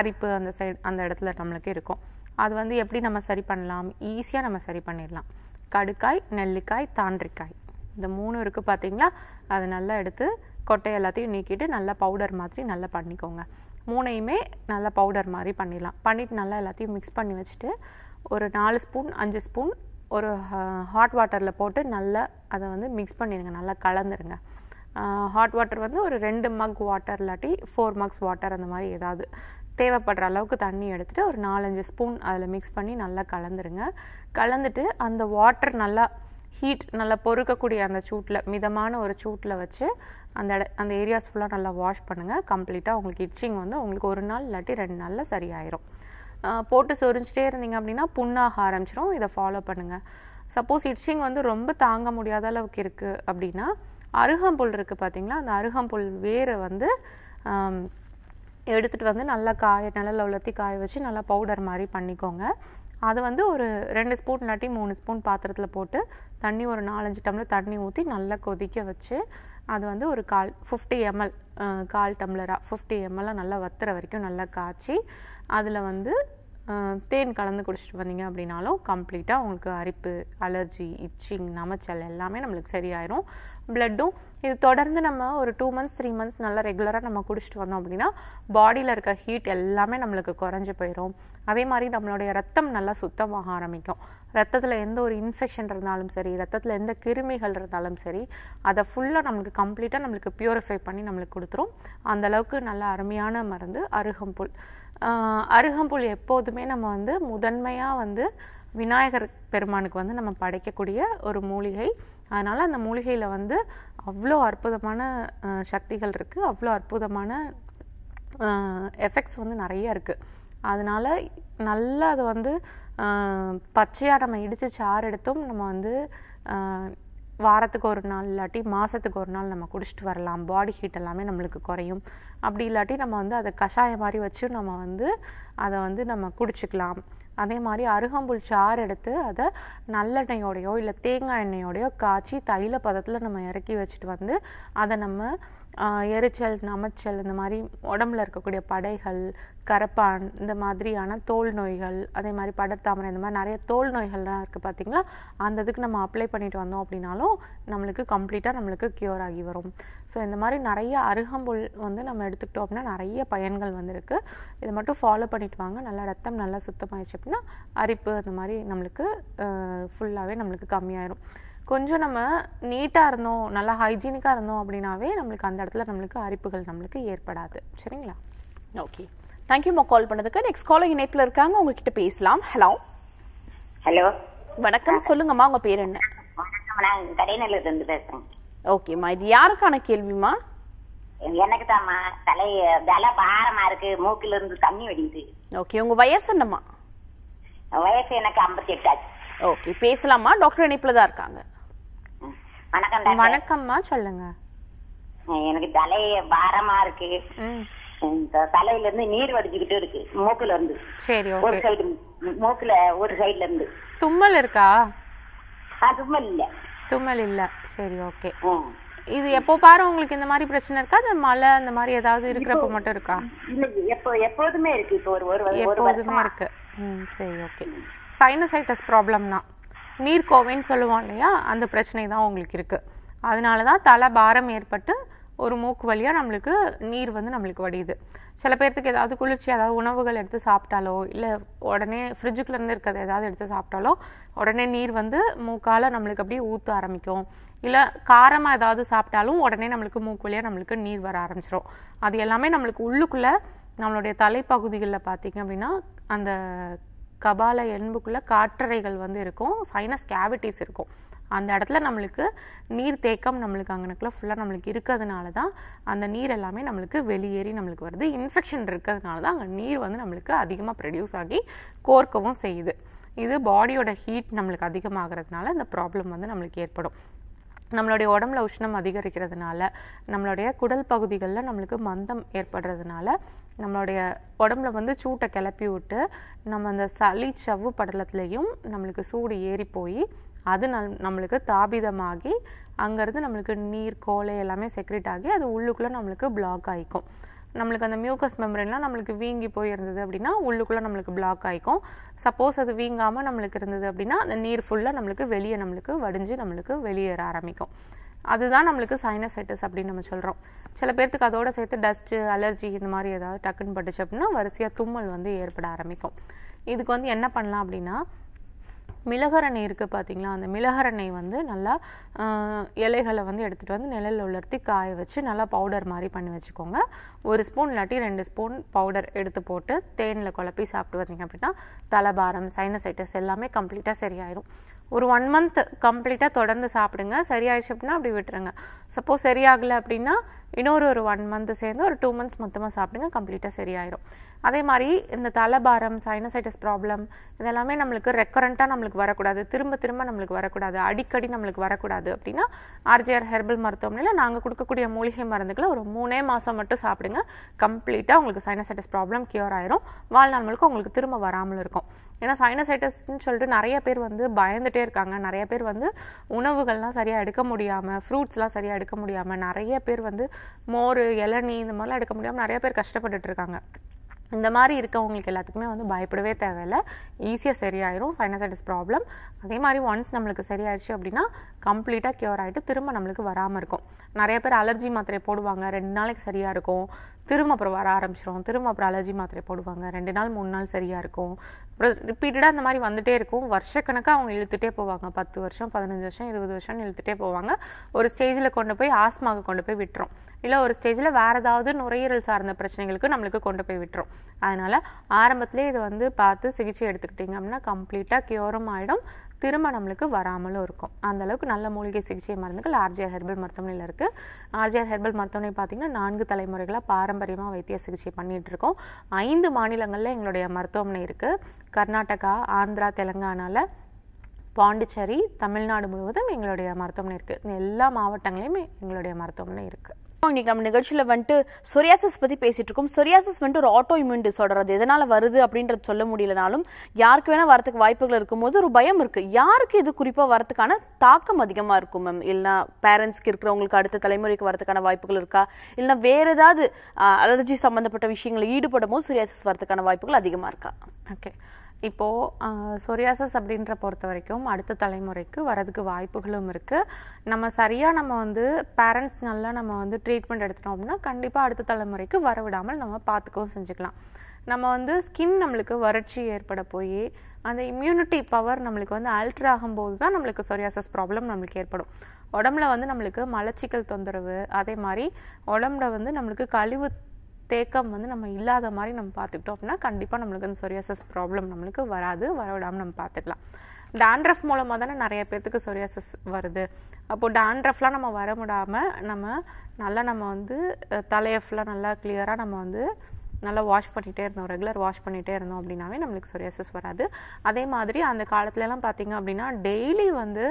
அரிப்பு அந்த சைடு அந்த இடத்துல நம்மளுக்கு இருக்கும் அது வந்து எப்படி நம்ம சரி பண்ணலாம் ஈஸியாக நம்ம சரி பண்ணிடலாம் கடுக்காய் நெல்லிக்காய் தாண்டிக்காய் இந்த மூணு இருக்குது பார்த்தீங்களா அது நல்லா எடுத்து கொட்டை எல்லாத்தையும் நீக்கிட்டு நல்லா பவுடர் மாதிரி நல்லா பண்ணிக்கோங்க மூணையுமே நல்லா பவுடர் மாதிரி பண்ணிடலாம் பண்ணிவிட்டு நல்லா எல்லாத்தையும் மிக்ஸ் பண்ணி வச்சுட்டு ஒரு நாலு ஸ்பூன் அஞ்சு ஸ்பூன் ஒரு ஹாட் வாட்டரில் போட்டு நல்லா அதை வந்து மிக்ஸ் பண்ணிடுங்க நல்லா கலந்துருங்க ஹாட் வாட்டர் வந்து ஒரு ரெண்டு மக் வாட்டர் இல்லாட்டி ஃபோர் மக்ஸ் வாட்டர் அந்த மாதிரி ஏதாவது தேவைப்படுற அளவுக்கு தண்ணி எடுத்துகிட்டு ஒரு நாலஞ்சு ஸ்பூன் அதில் மிக்ஸ் பண்ணி நல்லா கலந்துருங்க கலந்துட்டு அந்த வாட்டர் நல்லா ஹீட் நல்லா பொறுக்கக்கூடிய அந்த சூட்டில் மிதமான ஒரு சூட்டில் வச்சு அந்த அந்த ஏரியாஸ் ஃபுல்லாக நல்லா வாஷ் பண்ணுங்கள் கம்ப்ளீட்டாக உங்களுக்கு இச்சிங் வந்து உங்களுக்கு ஒரு நாள் இல்லாட்டி ரெண்டு நாளில் சரியாயிரும் போட்டு சொரிஞ்சிட்டே இருந்தீங்க அப்படின்னா புண்ணாக ஆரம்பிச்சிடும் இதை ஃபாலோ பண்ணுங்கள் சப்போஸ் இட்சிங் வந்து ரொம்ப தாங்க முடியாத அளவுக்கு இருக்குது அப்படின்னா அருகம்புல் இருக்குது பார்த்தீங்களா அந்த அருகம்புல் வேறு வந்து எடுத்துகிட்டு வந்து நல்லா காய நல்லா உலர்த்தி காய வச்சு நல்லா பவுடர் மாதிரி பண்ணிக்கோங்க அது வந்து ஒரு ரெண்டு ஸ்பூன் இல்லாட்டி மூணு ஸ்பூன் பாத்திரத்தில் போட்டு தண்ணி ஒரு நாலஞ்சு டம்ளர் தண்ணி ஊற்றி நல்லா கொதிக்க வச்சு அது வந்து ஒரு கால் ஃபிஃப்டி எம்எல் கால் டம்ளராக ஃபிஃப்டி எம்எல்லாம் நல்லா வத்துற வரைக்கும் நல்லா காய்ச்சி அதில் வந்து தேன் கலந்து குடிச்சிட்டு வந்தீங்க அப்படின்னாலும் கம்ப்ளீட்டாக உங்களுக்கு அரிப்பு அலர்ஜி இச்சிங் நமச்சல் எல்லாமே நம்மளுக்கு சரியாயிரும் ப்ளட்டும் இது தொடர்ந்து நம்ம ஒரு டூ மந்த்ஸ் த்ரீ மந்த்ஸ் நல்லா ரெகுலராக நம்ம குடிச்சிட்டு வந்தோம் அப்படின்னா பாடியில் இருக்க ஹீட் எல்லாமே நம்மளுக்கு குறைஞ்சி போயிடும் அதே மாதிரி நம்மளுடைய ரத்தம் நல்லா சுத்தமாக ஆரம்பிக்கும் ரத்தத்தில் எந்த ஒரு இன்ஃபெக்ஷன் இருந்தாலும் சரி ரத்தத்தில் எந்த கிருமிகள் இருந்தாலும் சரி அதை ஃபுல்லாக நம்மளுக்கு கம்ப்ளீட்டாக நம்மளுக்கு ப்யூரிஃபை பண்ணி நம்மளுக்கு கொடுத்துரும் அந்தளவுக்கு நல்ல அருமையான மருந்து அருகம்புல் அருகம்புல் எப்போதுமே நம்ம வந்து முதன்மையாக வந்து விநாயகர் பெருமானுக்கு வந்து நம்ம படைக்கக்கூடிய ஒரு மூலிகை அதனால் அந்த மூலிகையில் வந்து அவ்வளோ அற்புதமான சக்திகள் இருக்குது அவ்வளோ அற்புதமான எஃபெக்ட்ஸ் வந்து நிறைய இருக்குது அதனால் நல்லா அதை வந்து பச்சையாக நம்ம இடித்து சாறு எடுத்தும் நம்ம வந்து வாரத்துக்கு ஒரு நாள் இல்லாட்டி மாதத்துக்கு ஒரு நாள் நம்ம குடிச்சிட்டு வரலாம் பாடி ஹீட் எல்லாமே நம்மளுக்கு குறையும் அப்படி இல்லாட்டி நம்ம வந்து அதை கஷாயம் மாதிரி வச்சு நம்ம வந்து அதை வந்து நம்ம குடிச்சிக்கலாம் அதே மாதிரி அருகம்புல் சாறு எடுத்து அதை நல்லெண்ணெயோடையோ இல்லை தேங்காய் எண்ணெயோடையோ காய்ச்சி தைல பதத்தில் நம்ம இறக்கி வச்சுட்டு வந்து அதை நம்ம எரிச்சல் நமைச்சல் இந்த மாதிரி உடம்புல இருக்கக்கூடிய படைகள் கரப்பான் இந்த மாதிரியான தோல் நோய்கள் அதே மாதிரி படத்தாமரை இந்த மாதிரி நிறைய தோல் நோய்கள்லாம் இருக்குது பார்த்தீங்களா அந்த இதுக்கு நம்ம அப்ளை பண்ணிட்டு வந்தோம் அப்படின்னாலும் நம்மளுக்கு கம்ப்ளீட்டாக நம்மளுக்கு க்யூர் ஆகி வரும் ஸோ இந்த மாதிரி நிறைய அருகம்புல் வந்து நம்ம எடுத்துக்கிட்டோம் அப்படின்னா நிறைய பயன்கள் வந்துருக்கு இதை மட்டும் ஃபாலோ பண்ணிட்டு வாங்க நல்லா ரத்தம் நல்லா சுத்தமாகிடுச்சு அப்படின்னா அரிப்பு அந்த மாதிரி நம்மளுக்கு ஃபுல்லாகவே நம்மளுக்கு கம்மியாயிரும் கொஞ்சம் நம்ம நீட்டாக இருந்தோம் நல்லா ஹைஜீனிக்காக இருந்தோம் அப்படின்னாவே நம்மளுக்கு அந்த இடத்துல நம்மளுக்கு அரிப்புகள் நம்மளுக்கு ஏற்படாது சரிங்களா ஓகே தேங்க்யூம்மா கால் பண்ணதுக்கு நெக்ஸ்ட் காலர் இணைப்பில் இருக்காங்க உங்ககிட்ட பேசலாம் ஹலோ ஹலோ வணக்கம் சொல்லுங்கம்மா உங்க பேர் என்ன நான் கடைநல்லூர்லேருந்து ஓகேம்மா இது யாருக்கான கேள்விம்மா எனக்கு தாம்மா தலை தலை பாரமா இருக்கு மூக்கில இருந்து தண்ணி வடியுது ஓகே உங்க வயசு என்னம்மா வயசு எனக்கு ஐம்பத்தி எட்டாச்சு ஓகே பேசலாமா டாக்டர் இணைப்புல தான் இருக்காங்க வணக்கம் வணக்கம்மா சொல்லுங்க எனக்கு தலை பாரமா இருக்கு தலையில இருந்து நீர் வடிச்சுக்கிட்டு இருக்கு மூக்குல இருந்து சரி ஒரு சைடு மூக்குல ஒரு சைடுல இருந்து தும்மல் இருக்கா தும்மல் இல்ல தும்மல் இல்ல சரி ஓகே இது எப்போ பாரு உங்களுக்கு இந்த மாதிரி பிரச்சனை இருக்கா அந்த மலை அந்த மாதிரி ஏதாவது இருக்கிறப்ப மட்டும் இருக்கா எப்போ எப்போதுமே இருக்கு இப்போ ஒரு ஒரு எப்போதுமே இருக்கு சரி ஓகே சைனசைட்டஸ் ப்ராப்ளம் தான் நீர்க்கோவைன்னு சொல்லுவோம் இல்லையா அந்த பிரச்சனை தான் உங்களுக்கு இருக்குது அதனால தான் தலை பாரம் ஏற்பட்டு ஒரு மூக்கு வழியாக நம்மளுக்கு நீர் வந்து நம்மளுக்கு வடியுது சில பேர்த்துக்கு ஏதாவது குளிர்ச்சி ஏதாவது உணவுகள் எடுத்து சாப்பிட்டாலோ இல்லை உடனே ஃப்ரிட்ஜுக்குலேருந்து இருக்கிறது ஏதாவது எடுத்து சாப்பிட்டாலோ உடனே நீர் வந்து மூக்கால் நம்மளுக்கு அப்படியே ஊற்ற ஆரம்பிக்கும் இல்லை காரமாக ஏதாவது சாப்பிட்டாலும் உடனே நம்மளுக்கு மூக்கு வழியாக நம்மளுக்கு நீர் வர ஆரம்பிச்சிடும் அது எல்லாமே நம்மளுக்கு உள்ளுக்குள்ளே நம்மளுடைய தலைப்பகுதிகளில் பார்த்திங்க அப்படின்னா அந்த கபால எண்புக்குள்ளே காற்றறைகள் வந்து இருக்கும் சைனஸ் கேவிட்டிஸ் இருக்கும் அந்த இடத்துல நம்மளுக்கு நீர் தேக்கம் நம்மளுக்கு அங்கனக்குள்ள ஃபுல்லாக நம்மளுக்கு இருக்கிறதுனால தான் அந்த நீர் எல்லாமே நம்மளுக்கு வெளியேறி நம்மளுக்கு வருது இன்ஃபெக்ஷன் இருக்கிறதுனால தான் அங்கே நீர் வந்து நம்மளுக்கு அதிகமாக ப்ரொடியூஸ் ஆகி கோர்க்கவும் செய்யுது இது பாடியோட ஹீட் நம்மளுக்கு அதிகமாகிறதுனால இந்த ப்ராப்ளம் வந்து நம்மளுக்கு ஏற்படும் நம்மளுடைய உடம்புல உஷ்ணம் அதிகரிக்கிறதுனால நம்மளுடைய குடல் பகுதிகளில் நம்மளுக்கு மந்தம் ஏற்படுறதுனால நம்மளுடைய உடம்புல வந்து சூட்டை கிளப்பி விட்டு நம்ம அந்த சளி சவ்வு படலத்துலேயும் நம்மளுக்கு சூடு ஏறி போய் அது நல் நம்மளுக்கு தாபிதமாகி அங்கேருந்து நம்மளுக்கு நீர் கோலை எல்லாமே செக்ரெட் ஆகி அது உள்ளுக்குள்ளே நம்மளுக்கு பிளாக் ஆகிக்கும் நம்மளுக்கு அந்த மியூக்கஸ் மெம்பரேன்லாம் நம்மளுக்கு வீங்கி போயிருந்தது அப்படின்னா உள்ளுக்குள்ளே நம்மளுக்கு பிளாக் ஆகிக்கும் சப்போஸ் அது வீங்காமல் நம்மளுக்கு இருந்தது அப்படின்னா அந்த நீர் ஃபுல்லாக நம்மளுக்கு வெளியே நம்மளுக்கு வடிஞ்சு நம்மளுக்கு வெளியேற ஆரம்பிக்கும் அதுதான் நம்மளுக்கு சைனசைட்டிஸ் அப்படின்னு நம்ம சொல்கிறோம் சில பேர்த்துக்கு அதோட சேர்த்து டஸ்ட்டு அலர்ஜி இந்த மாதிரி ஏதாவது டக்குன்னு பட்டுச்சு அப்படின்னா வரிசையாக தும்மல் வந்து ஏற்பட ஆரம்பிக்கும் இதுக்கு வந்து என்ன பண்ணலாம் அப்படின்னா மிளகரெண்ணெய் இருக்குது பார்த்தீங்களா அந்த மிளகரெண்ணெய் வந்து நல்லா இலைகளை வந்து எடுத்துகிட்டு வந்து நிழலில் உலர்த்தி காய வச்சு நல்லா பவுடர் மாதிரி பண்ணி வச்சுக்கோங்க ஒரு ஸ்பூன் இல்லாட்டி ரெண்டு ஸ்பூன் பவுடர் எடுத்து போட்டு தேனில் குழப்பி சாப்பிட்டு வந்தீங்க அப்படின்னா தலபாரம் சைனசைட்டஸ் எல்லாமே கம்ப்ளீட்டாக சரியாயிடும் ஒரு ஒன் மந்த் கம்ப்ளீட்டாக தொடர்ந்து சாப்பிடுங்க சரியாயிடுச்சு அப்படின்னா அப்படி விட்டுருங்க சப்போஸ் சரியாகலை அப்படின்னா இன்னொரு ஒரு ஒன் மந்த் சேர்ந்து ஒரு டூ மந்த்ஸ் மொத்தமாக சாப்பிடுங்க கம்ப்ளீட்டாக சரியாயிடும் அதே மாதிரி இந்த தலைபாரம் சைனசைட்டஸ் ப்ராப்ளம் இதெல்லாமே நம்மளுக்கு ரெக்கரண்ட்டாக நம்மளுக்கு வரக்கூடாது திரும்ப திரும்ப நம்மளுக்கு வரக்கூடாது அடிக்கடி நம்மளுக்கு வரக்கூடாது அப்படின்னா ஆர்ஜிஆர் ஹெர்பல் மருத்துவமனையில் நாங்கள் கொடுக்கக்கூடிய மூலிகை மருந்துகளை ஒரு மூணே மாதம் மட்டும் சாப்பிடுங்க கம்ப்ளீட்டாக உங்களுக்கு சைனசைட்டஸ் ப்ராப்ளம் க்யூர் ஆயிரும் வாழ்நாள் முழுக்க உங்களுக்கு திரும்ப வராமல் இருக்கும் ஏன்னா சைனசைட்டஸ்ன்னு சொல்லிட்டு நிறைய பேர் வந்து பயந்துகிட்டே இருக்காங்க நிறைய பேர் வந்து உணவுகள்லாம் சரியாக எடுக்க முடியாமல் ஃப்ரூட்ஸ்லாம் சரியாக எடுக்க முடியாமல் நிறைய பேர் வந்து மோர் இளநீ இந்த மாதிரிலாம் எடுக்க முடியாமல் நிறைய பேர் கஷ்டப்பட்டுட்டு இருக்காங்க இந்த மாதிரி இருக்கவங்களுக்கு எல்லாத்துக்குமே வந்து பயப்படவே தேவையில்லை ஈஸியாக சரியாயிரும் சைனசைட்டிஸ் ப்ராப்ளம் அதே மாதிரி ஒன்ஸ் நம்மளுக்கு சரியாயிடுச்சு அப்படின்னா கம்ப்ளீட்டாக க்யூர் ஆகிட்டு திரும்ப நம்மளுக்கு வராமல் இருக்கும் நிறைய பேர் அலர்ஜி மாத்திரை போடுவாங்க ரெண்டு நாளைக்கு சரியாக இருக்கும் திரும்ப அப்புறம் வர ஆரம்பிச்சிடும் திரும்ப அப்புறம் அலர்ஜி மாத்திரை போடுவாங்க ரெண்டு நாள் மூணு நாள் சரியாக இருக்கும் அப்புறம் ரிப்பீட்டடாக அந்த மாதிரி வந்துகிட்டே இருக்கும் வருஷக்கணக்காக அவங்க இழுத்துகிட்டே போவாங்க பத்து வருஷம் பதினஞ்சு வருஷம் இருபது வருஷம் இழுத்துட்டே போவாங்க ஒரு ஸ்டேஜில் கொண்டு போய் ஆஸ்மாக கொண்டு போய் விட்டுரும் இல்லை ஒரு ஸ்டேஜில் வேறு ஏதாவது நுரையீரல் சார்ந்த பிரச்சனைகளுக்கு நம்மளுக்கு கொண்டு போய் விட்டுரும் அதனால் ஆரம்பத்திலே இதை வந்து பார்த்து சிகிச்சை எடுத்துக்கிட்டிங்க அப்படின்னா கம்ப்ளீட்டாக க்யூரும் ஆகிடும் திரும்ப நம்மளுக்கு வராமலும் இருக்கும் அந்தளவுக்கு நல்ல மூலிகை சிகிச்சை மருந்துகள் ஆர்ஜிஆர் ஹெர்பல் மருத்துவமனையில் இருக்குது ஆர்ஜிஆர் ஹெர்பல் மருத்துவமனை பார்த்திங்கன்னா நான்கு தலைமுறைகளாக பாரம்பரியமாக வைத்திய சிகிச்சை இருக்கோம் ஐந்து மாநிலங்களில் எங்களுடைய மருத்துவமனை இருக்குது கர்நாடகா ஆந்திரா தெலுங்கானாவில் பாண்டிச்சேரி தமிழ்நாடு முழுவதும் எங்களுடைய மருத்துவமனை இருக்குது எல்லா மாவட்டங்களையுமே எங்களுடைய மருத்துவமனை இருக்குது இன்னைக்கு நம்ம நிகழ்ச்சியில் வந்துட்டு சொரியாசிஸ் பற்றி பேசிகிட்டு இருக்கோம் சொரியாசிஸ் வந்துட்டு ஒரு ஆட்டோ இம்யூன் டிசார்டர் அது எதனால் வருது அப்படின்றது சொல்ல முடியலனாலும் யாருக்கு வேணால் வரத்துக்கு வாய்ப்புகள் இருக்கும்போது ஒரு பயம் இருக்கு யாருக்கு இது குறிப்பாக வரத்துக்கான தாக்கம் அதிகமாக இருக்கும் மேம் இல்லைனா பேரண்ட்ஸ்க்கு இருக்கிறவங்களுக்கு அடுத்த தலைமுறைக்கு வரத்துக்கான வாய்ப்புகள் இருக்கா இல்லைனா வேறு ஏதாவது அலர்ஜி சம்மந்தப்பட்ட விஷயங்களை ஈடுபடும் போது சொரியாசிஸ் வரத்துக்கான வாய்ப்புகள் அதிகமாக இருக்கா ஓகே இப்போது சொரியாசஸ் அப்படின்ற பொறுத்த வரைக்கும் அடுத்த தலைமுறைக்கு வரதுக்கு வாய்ப்புகளும் இருக்குது நம்ம சரியாக நம்ம வந்து பேரண்ட்ஸ் நல்லா நம்ம வந்து ட்ரீட்மெண்ட் எடுத்துட்டோம் அப்படின்னா கண்டிப்பாக அடுத்த தலைமுறைக்கு வரவிடாமல் நம்ம பார்த்துக்கவும் செஞ்சுக்கலாம் நம்ம வந்து ஸ்கின் நம்மளுக்கு வறட்சி ஏற்பட போய் அந்த இம்யூனிட்டி பவர் நம்மளுக்கு வந்து அல்ட்ரு ஆகும்போது தான் நம்மளுக்கு சொரியாசஸ் ப்ராப்ளம் நம்மளுக்கு ஏற்படும் உடம்புல வந்து நம்மளுக்கு மலச்சிக்கல் தொந்தரவு அதே மாதிரி உடம்புல வந்து நம்மளுக்கு கழிவு தேக்கம் வந்து நம்ம இல்லாத மாதிரி நம்ம பார்த்துக்கிட்டோம் அப்படின்னா கண்டிப்பாக நம்மளுக்கு அந்த சொரியாசஸ் ப்ராப்ளம் நம்மளுக்கு வராது வரவிடாமல் நம்ம பார்த்துக்கலாம் டேண்ட்ரஃப் மூலமாக தானே நிறைய பேர்த்துக்கு சொரியாசஸ் வருது அப்போது டேண்ட்ரஃப்லாம் நம்ம வர விடாமல் நம்ம நல்லா நம்ம வந்து தலையை ஃபுல்லாக நல்லா கிளியராக நம்ம வந்து நல்லா வாஷ் பண்ணிகிட்டே இருந்தோம் ரெகுலர் வாஷ் பண்ணிகிட்டே இருந்தோம் அப்படின்னாவே நம்மளுக்கு சொரியாசஸ் வராது அதே மாதிரி அந்த காலத்துலலாம் பார்த்திங்க அப்படின்னா டெய்லி வந்து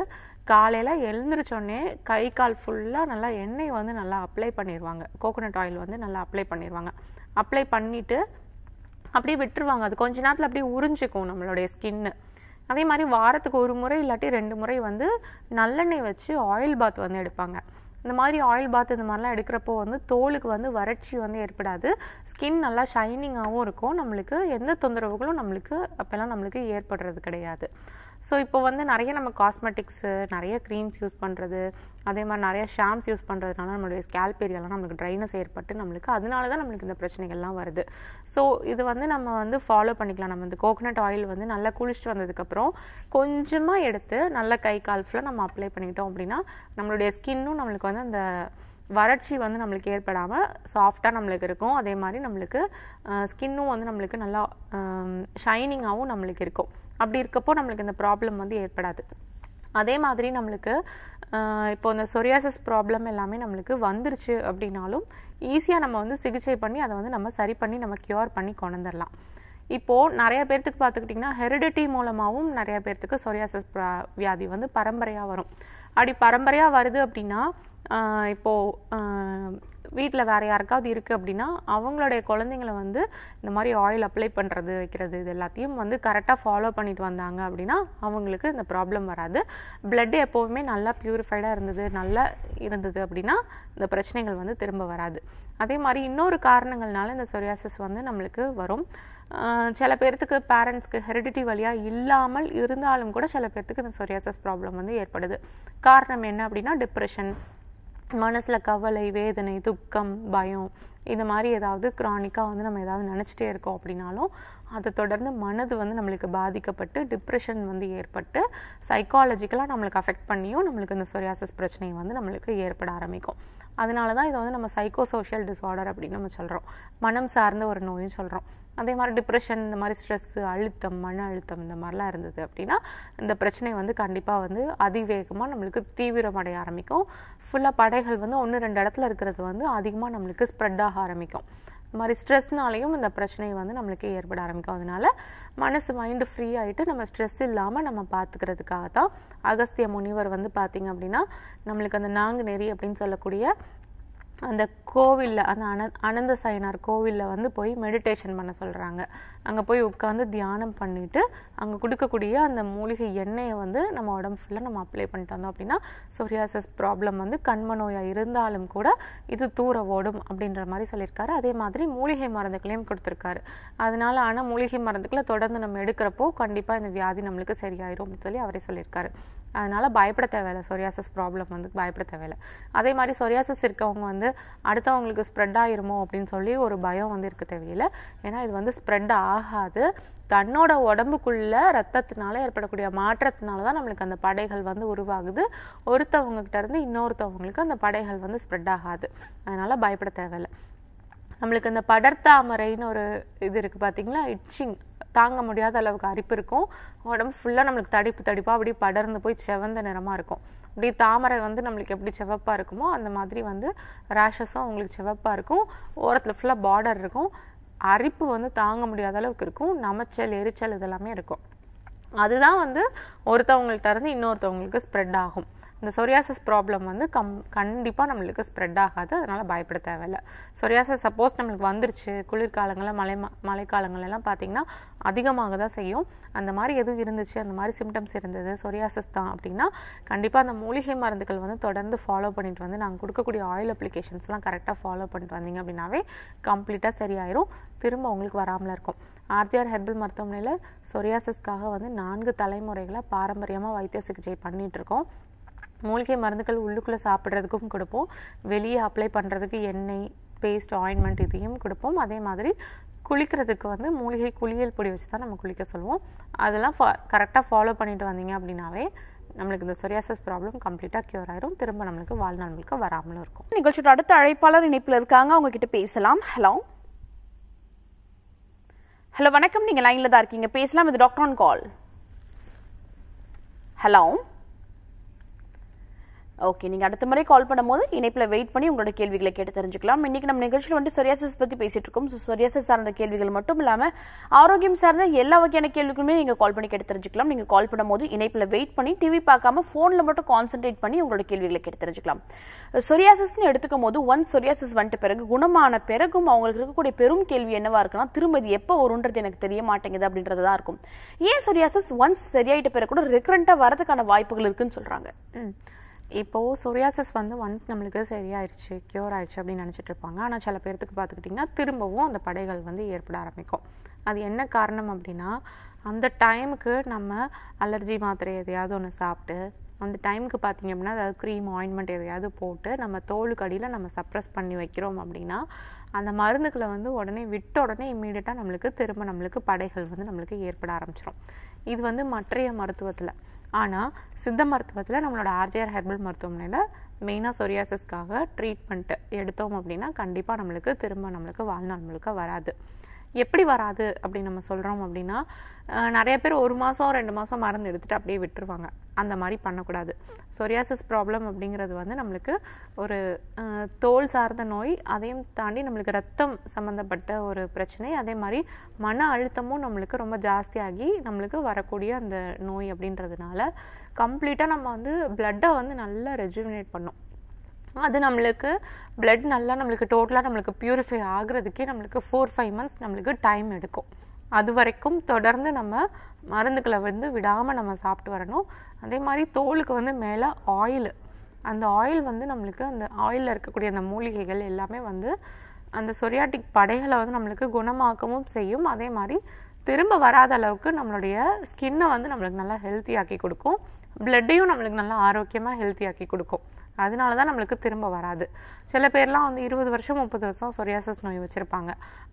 காலையில் எழுந்திரிச்சோடனே கை கால் ஃபுல்லாக நல்லா எண்ணெய் வந்து நல்லா அப்ளை பண்ணிடுவாங்க கோகோனட் ஆயில் வந்து நல்லா அப்ளை பண்ணிடுவாங்க அப்ளை பண்ணிவிட்டு அப்படியே விட்டுருவாங்க அது கொஞ்ச நேரத்தில் அப்படியே உறிஞ்சிக்கும் நம்மளுடைய ஸ்கின்னு அதே மாதிரி வாரத்துக்கு ஒரு முறை இல்லாட்டி ரெண்டு முறை வந்து நல்லெண்ணெய் வச்சு ஆயில் பாத் வந்து எடுப்பாங்க இந்த மாதிரி ஆயில் பாத் இந்த மாதிரிலாம் எடுக்கிறப்போ வந்து தோலுக்கு வந்து வறட்சி வந்து ஏற்படாது ஸ்கின் நல்லா ஷைனிங்காகவும் இருக்கும் நம்மளுக்கு எந்த தொந்தரவுகளும் நம்மளுக்கு அப்போல்லாம் நம்மளுக்கு ஏற்படுறது கிடையாது ஸோ இப்போ வந்து நிறைய நம்ம காஸ்மெட்டிக்ஸு நிறைய க்ரீம்ஸ் யூஸ் பண்ணுறது அதே மாதிரி நிறைய ஷாம்ஸ் யூஸ் பண்ணுறதுனால நம்மளுடைய ஸ்கேல்ப் ஏரியாலாம் நம்மளுக்கு ட்ரைனஸ் ஏற்பட்டு நம்மளுக்கு அதனால தான் நம்மளுக்கு இந்த பிரச்சனைகள்லாம் வருது ஸோ இது வந்து நம்ம வந்து ஃபாலோ பண்ணிக்கலாம் நம்ம இந்த கோகனட் ஆயில் வந்து நல்லா குளிச்சுட்டு வந்ததுக்கப்புறம் கொஞ்சமாக எடுத்து நல்ல கை கால் ஃபுல்லாக நம்ம அப்ளை பண்ணிக்கிட்டோம் அப்படின்னா நம்மளுடைய ஸ்கின்னும் நம்மளுக்கு வந்து அந்த வறட்சி வந்து நம்மளுக்கு ஏற்படாமல் சாஃப்டாக நம்மளுக்கு இருக்கும் அதே மாதிரி நம்மளுக்கு ஸ்கின்னும் வந்து நம்மளுக்கு நல்லா ஷைனிங்காகவும் நம்மளுக்கு இருக்கும் அப்படி இருக்கப்போ நம்மளுக்கு இந்த ப்ராப்ளம் வந்து ஏற்படாது அதே மாதிரி நம்மளுக்கு இப்போ இந்த சொரியாசஸ் ப்ராப்ளம் எல்லாமே நம்மளுக்கு வந்துருச்சு அப்படின்னாலும் ஈஸியாக நம்ம வந்து சிகிச்சை பண்ணி அதை வந்து நம்ம சரி பண்ணி நம்ம க்யூர் பண்ணி கொண்டுலாம் இப்போது நிறைய பேர்த்துக்கு பார்த்துக்கிட்டிங்கன்னா ஹெரிடிட்டி மூலமாகவும் நிறைய பேர்த்துக்கு சொரியாசஸ் வியாதி வந்து பரம்பரையாக வரும் அப்படி பரம்பரையாக வருது அப்படின்னா இப்போது வீட்டில் வேறு யாருக்காவது இருக்குது அப்படின்னா அவங்களுடைய குழந்தைங்களை வந்து இந்த மாதிரி ஆயில் அப்ளை பண்ணுறது வைக்கிறது இது எல்லாத்தையும் வந்து கரெக்டாக ஃபாலோ பண்ணிட்டு வந்தாங்க அப்படின்னா அவங்களுக்கு இந்த ப்ராப்ளம் வராது பிளட் எப்போவுமே நல்லா ப்யூரிஃபைடாக இருந்தது நல்லா இருந்தது அப்படின்னா இந்த பிரச்சனைகள் வந்து திரும்ப வராது அதே மாதிரி இன்னொரு காரணங்கள்னால இந்த சொரியாசிஸ் வந்து நம்மளுக்கு வரும் சில பேர்த்துக்கு பேரண்ட்ஸ்க்கு ஹெரிடிட்டி வழியாக இல்லாமல் இருந்தாலும் கூட சில பேர்த்துக்கு இந்த சொரியாசஸ் ப்ராப்ளம் வந்து ஏற்படுது காரணம் என்ன அப்படின்னா டிப்ரெஷன் மனசில் கவலை வேதனை துக்கம் பயம் இது மாதிரி ஏதாவது க்ரானிக்காக வந்து நம்ம ஏதாவது நினச்சிட்டே இருக்கோம் அப்படின்னாலும் அதை தொடர்ந்து மனது வந்து நம்மளுக்கு பாதிக்கப்பட்டு டிப்ரெஷன் வந்து ஏற்பட்டு சைக்காலஜிக்கலாக நம்மளுக்கு அஃபெக்ட் பண்ணியும் நம்மளுக்கு இந்த சொரியாசிஸ் பிரச்சனையும் வந்து நம்மளுக்கு ஏற்பட ஆரம்பிக்கும் அதனால தான் இதை வந்து நம்ம சைக்கோ சோஷியல் டிஸார்டர் அப்படின்னு நம்ம சொல்கிறோம் மனம் சார்ந்த ஒரு நோயும் சொல்கிறோம் அதே மாதிரி டிப்ரெஷன் இந்த மாதிரி ஸ்ட்ரெஸ்ஸு அழுத்தம் மன அழுத்தம் இந்த மாதிரிலாம் இருந்தது அப்படின்னா இந்த பிரச்சனை வந்து கண்டிப்பாக வந்து அதிவேகமாக நம்மளுக்கு தீவிரமடைய ஆரம்பிக்கும் ஃபுல்லாக படைகள் வந்து ஒன்று ரெண்டு இடத்துல இருக்கிறது வந்து அதிகமாக நம்மளுக்கு ஸ்ப்ரெட் ஆக ஆரம்பிக்கும் இந்த மாதிரி ஸ்ட்ரெஸ்னாலையும் இந்த பிரச்சனை வந்து நம்மளுக்கு ஏற்பட ஆரம்பிக்கும் அதனால மனசு மைண்டு ஃப்ரீ ஆகிட்டு நம்ம ஸ்ட்ரெஸ் இல்லாமல் நம்ம பார்த்துக்கிறதுக்காக தான் அகஸ்திய முனிவர் வந்து பார்த்திங்க அப்படின்னா நம்மளுக்கு அந்த நாங்கு நெறி அப்படின்னு சொல்லக்கூடிய அந்த கோவிலில் அந்த அன அனந்த சயனார் கோவிலில் வந்து போய் மெடிடேஷன் பண்ண சொல்கிறாங்க அங்கே போய் உட்காந்து தியானம் பண்ணிவிட்டு அங்கே கொடுக்கக்கூடிய அந்த மூலிகை எண்ணெயை வந்து நம்ம உடம்பு ஃபுல்லாக நம்ம அப்ளை பண்ணிட்டு வந்தோம் அப்படின்னா சோரியாசஸ் ப்ராப்ளம் வந்து கண்ம நோயாக இருந்தாலும் கூட இது தூர ஓடும் அப்படின்ற மாதிரி சொல்லியிருக்காரு அதே மாதிரி மூலிகை மருந்துகளையும் கொடுத்துருக்காரு அதனால ஆனால் மூலிகை மருந்துக்களை தொடர்ந்து நம்ம எடுக்கிறப்போ கண்டிப்பாக இந்த வியாதி நம்மளுக்கு சரியாயிரும் அப்படின்னு சொல்லி அவரே சொல்லியிருக்காரு அதனால் பயப்பட தேவையில்லை சொரியாசஸ் ப்ராப்ளம் வந்து பயப்பட தேவையில்லை அதே மாதிரி சொரியாசஸ் இருக்கவங்க வந்து அடுத்தவங்களுக்கு ஸ்ப்ரெட் ஆயிருமோ அப்படின்னு சொல்லி ஒரு பயம் வந்து இருக்க தேவையில்லை ஏன்னா இது வந்து ஸ்ப்ரெட் ஆகாது தன்னோட உடம்புக்குள்ள ரத்தத்தினால ஏற்படக்கூடிய மாற்றத்தினால தான் நம்மளுக்கு அந்த படைகள் வந்து உருவாகுது ஒருத்தவங்ககிட்ட இருந்து இன்னொருத்தவங்களுக்கு அந்த படைகள் வந்து ஸ்ப்ரெட் ஆகாது அதனால் பயப்பட தேவையில்லை நம்மளுக்கு இந்த படர்த்தாமரைன்னு ஒரு இது இருக்குது பார்த்தீங்களா இட்சிங் தாங்க முடியாத அளவுக்கு அரிப்பு இருக்கும் உடம்பு ஃபுல்லாக நம்மளுக்கு தடிப்பு தடிப்பாக அப்படியே படர்ந்து போய் செவந்த நிறமாக இருக்கும் அப்படியே தாமரை வந்து நம்மளுக்கு எப்படி செவப்பாக இருக்குமோ அந்த மாதிரி வந்து ரேஷஸும் உங்களுக்கு செவப்பாக இருக்கும் ஓரத்தில் ஃபுல்லாக பார்டர் இருக்கும் அரிப்பு வந்து தாங்க முடியாத அளவுக்கு இருக்கும் நமச்சல் எரிச்சல் இதெல்லாமே இருக்கும் அதுதான் வந்து ஒருத்தவங்கள்ட்ட இருந்து இன்னொருத்தவங்களுக்கு ஸ்ப்ரெட் ஆகும் இந்த சொரியாசஸ் ப்ராப்ளம் வந்து கம் கண்டிப்பாக நம்மளுக்கு ஸ்ப்ரெட் ஆகாது அதனால் பயப்பட தேவையில்லை சொரியாசஸ் சப்போஸ் நம்மளுக்கு வந்துருச்சு குளிர்காலங்களில் மலை மழைக்காலங்களெல்லாம் பார்த்திங்கன்னா அதிகமாக தான் செய்யும் அந்த மாதிரி எதுவும் இருந்துச்சு அந்த மாதிரி சிம்டம்ஸ் இருந்தது சொரியாசஸ் தான் அப்படின்னா கண்டிப்பாக அந்த மூலிகை மருந்துகள் வந்து தொடர்ந்து ஃபாலோ பண்ணிட்டு வந்து நாங்கள் கொடுக்கக்கூடிய ஆயில் அப்ளிகேஷன்ஸ்லாம் கரெக்டாக ஃபாலோ பண்ணிட்டு வந்தீங்க அப்படின்னாவே கம்ப்ளீட்டாக சரியாயிரும் திரும்ப உங்களுக்கு வராமல் இருக்கும் ஆர்ஜிஆர் ஹெர்பல் மருத்துவமனையில் சொரியாசஸ்க்காக வந்து நான்கு தலைமுறைகளை பாரம்பரியமாக வைத்திய சிகிச்சை பண்ணிகிட்ருக்கோம் மூலிகை மருந்துகள் உள்ளுக்குள்ளே சாப்பிட்றதுக்கும் கொடுப்போம் வெளியே அப்ளை பண்ணுறதுக்கு எண்ணெய் பேஸ்ட் ஆயின்மெண்ட் இதையும் கொடுப்போம் அதே மாதிரி குளிக்கிறதுக்கு வந்து மூலிகை குளியல் பொடி வச்சு தான் நம்ம குளிக்க சொல்லுவோம் அதெல்லாம் ஃபா கரெக்டாக ஃபாலோ பண்ணிட்டு வந்தீங்க அப்படின்னாவே நம்மளுக்கு இந்த சொரியாசஸ் ப்ராப்ளம் கம்ப்ளீட்டாக க்யூர் ஆயிரும் திரும்ப நம்மளுக்கு வாழ்நாள் முழுக்க வராமலும் இருக்கும் நிகழ்ச்சியோட அடுத்த அழைப்பாளர் இணைப்பில் இருக்காங்க அவங்ககிட்ட பேசலாம் ஹலோ ஹலோ வணக்கம் நீங்கள் லைனில் தான் இருக்கீங்க பேசலாம் இது doctor on call hello okay நீங்கள் அடுத்த முறை கால் பண்ணும்போது இணைப்பில் வெயிட் பண்ணி உங்களோட கேள்விகளை கேட்டு தெரிஞ்சுக்கலாம் இன்றைக்கி நம்ம நிகழ்ச்சியில் வந்து சொரியாசஸ் பற்றி பேசிகிட்டு இருக்கோம் ஸோ சொரியாசிஸ் சார்ந்த கேள்விகள் மட்டும் இல்லாமல் ஆரோக்கியம் சார்ந்த எல்லா வகையான கேள்விகளுமே நீங்கள் கால் பண்ணி கேட்டு தெரிஞ்சுக்கலாம் நீங்கள் கால் பண்ணும்போது இணைப்பில் வெயிட் பண்ணி டிவி பார்க்காம ஃபோனில் மட்டும் கான்சென்ட்ரேட் பண்ணி உங்களோட கேள்விகளை கேட்டு தெரிஞ்சுக்கலாம் சொரியாசிஸ்னு எடுத்துக்கும் போது ஒன் சொரியாசஸ் வந்துட்டு பிறகு குணமான பிறகும் அவங்களுக்கு இருக்கக்கூடிய பெரும் கேள்வி என்னவா இருக்குன்னா திரும்ப இது எப்போ வருன்றது எனக்கு தெரிய மாட்டேங்குது அப்படின்றது தான் இருக்கும் ஏன் சொரியாசஸ் ஒன்ஸ் சரியாயிட்ட பிறகு கூட ரெக்கரண்ட்டாக வரதுக்கான வாய்ப்புகள் இருக்குன்னு சொல்கிறாங்க இப்போது சொரியாசஸ் வந்து ஒன்ஸ் நம்மளுக்கு சரியாயிடுச்சு க்யூர் ஆயிடுச்சு அப்படின்னு நினச்சிட்டு இருப்பாங்க ஆனால் சில பேர்த்துக்கு பார்த்துக்கிட்டிங்கன்னா திரும்பவும் அந்த படைகள் வந்து ஏற்பட ஆரம்பிக்கும் அது என்ன காரணம் அப்படின்னா அந்த டைமுக்கு நம்ம அலர்ஜி மாத்திரை எதையாவது ஒன்று சாப்பிட்டு அந்த டைமுக்கு பார்த்திங்க அப்படின்னா அதாவது க்ரீம் ஆயின்மெண்ட் எதையாவது போட்டு நம்ம தோலுக்கு அடியில் நம்ம சப்ரஸ் பண்ணி வைக்கிறோம் அப்படின்னா அந்த மருந்துகளை வந்து உடனே விட்ட உடனே இம்மீடியட்டாக நம்மளுக்கு திரும்ப நம்மளுக்கு படைகள் வந்து நம்மளுக்கு ஏற்பட ஆரம்பிச்சிடும் இது வந்து மற்றைய மருத்துவத்தில் ஆனால் சித்த மருத்துவத்தில் நம்மளோட ஆர்ஜிஆர் ஹெர்பல் மருத்துவமனையில் மெயினாக சொரியாசிஸ்க்காக ட்ரீட்மெண்ட் எடுத்தோம் அப்படின்னா கண்டிப்பாக நம்மளுக்கு திரும்ப நம்மளுக்கு வாழ்நாள் முழுக்க வராது எப்படி வராது அப்படின்னு நம்ம சொல்கிறோம் அப்படின்னா நிறைய பேர் ஒரு மாதம் ரெண்டு மாதம் மருந்து எடுத்துகிட்டு அப்படியே விட்டுருவாங்க அந்த மாதிரி பண்ணக்கூடாது சொரியாசிஸ் ப்ராப்ளம் அப்படிங்கிறது வந்து நம்மளுக்கு ஒரு தோல் சார்ந்த நோய் அதையும் தாண்டி நம்மளுக்கு ரத்தம் சம்மந்தப்பட்ட ஒரு பிரச்சனை அதே மாதிரி மன அழுத்தமும் நம்மளுக்கு ரொம்ப ஜாஸ்தியாகி நம்மளுக்கு வரக்கூடிய அந்த நோய் அப்படின்றதுனால கம்ப்ளீட்டாக நம்ம வந்து பிளட்டை வந்து நல்லா ரெஜுவினேட் பண்ணோம் அது நம்மளுக்கு பிளட் நல்லா நம்மளுக்கு டோட்டலாக நம்மளுக்கு ப்யூரிஃபை ஆகுறதுக்கே நம்மளுக்கு ஃபோர் ஃபைவ் மந்த்ஸ் நம்மளுக்கு டைம் எடுக்கும் அது வரைக்கும் தொடர்ந்து நம்ம மருந்துகளை வந்து விடாமல் நம்ம சாப்பிட்டு வரணும் அதே மாதிரி தோலுக்கு வந்து மேலே ஆயில் அந்த ஆயில் வந்து நம்மளுக்கு அந்த ஆயிலில் இருக்கக்கூடிய அந்த மூலிகைகள் எல்லாமே வந்து அந்த சொரியாட்டிக் படைகளை வந்து நம்மளுக்கு குணமாக்கவும் செய்யும் அதே மாதிரி திரும்ப வராத அளவுக்கு நம்மளுடைய ஸ்கின்னை வந்து நம்மளுக்கு நல்லா ஹெல்த்தியாக்கி கொடுக்கும் பிளட்டையும் நம்மளுக்கு நல்லா ஆரோக்கியமாக ஹெல்த்தியாக்கி கொடுக்கும் அதனால தான் நம்மளுக்கு திரும்ப வராது சில பேர்லாம் வந்து இருபது வருஷம் முப்பது வருஷம் சொரியாசஸ் நோய் வச்சுருப்பாங்க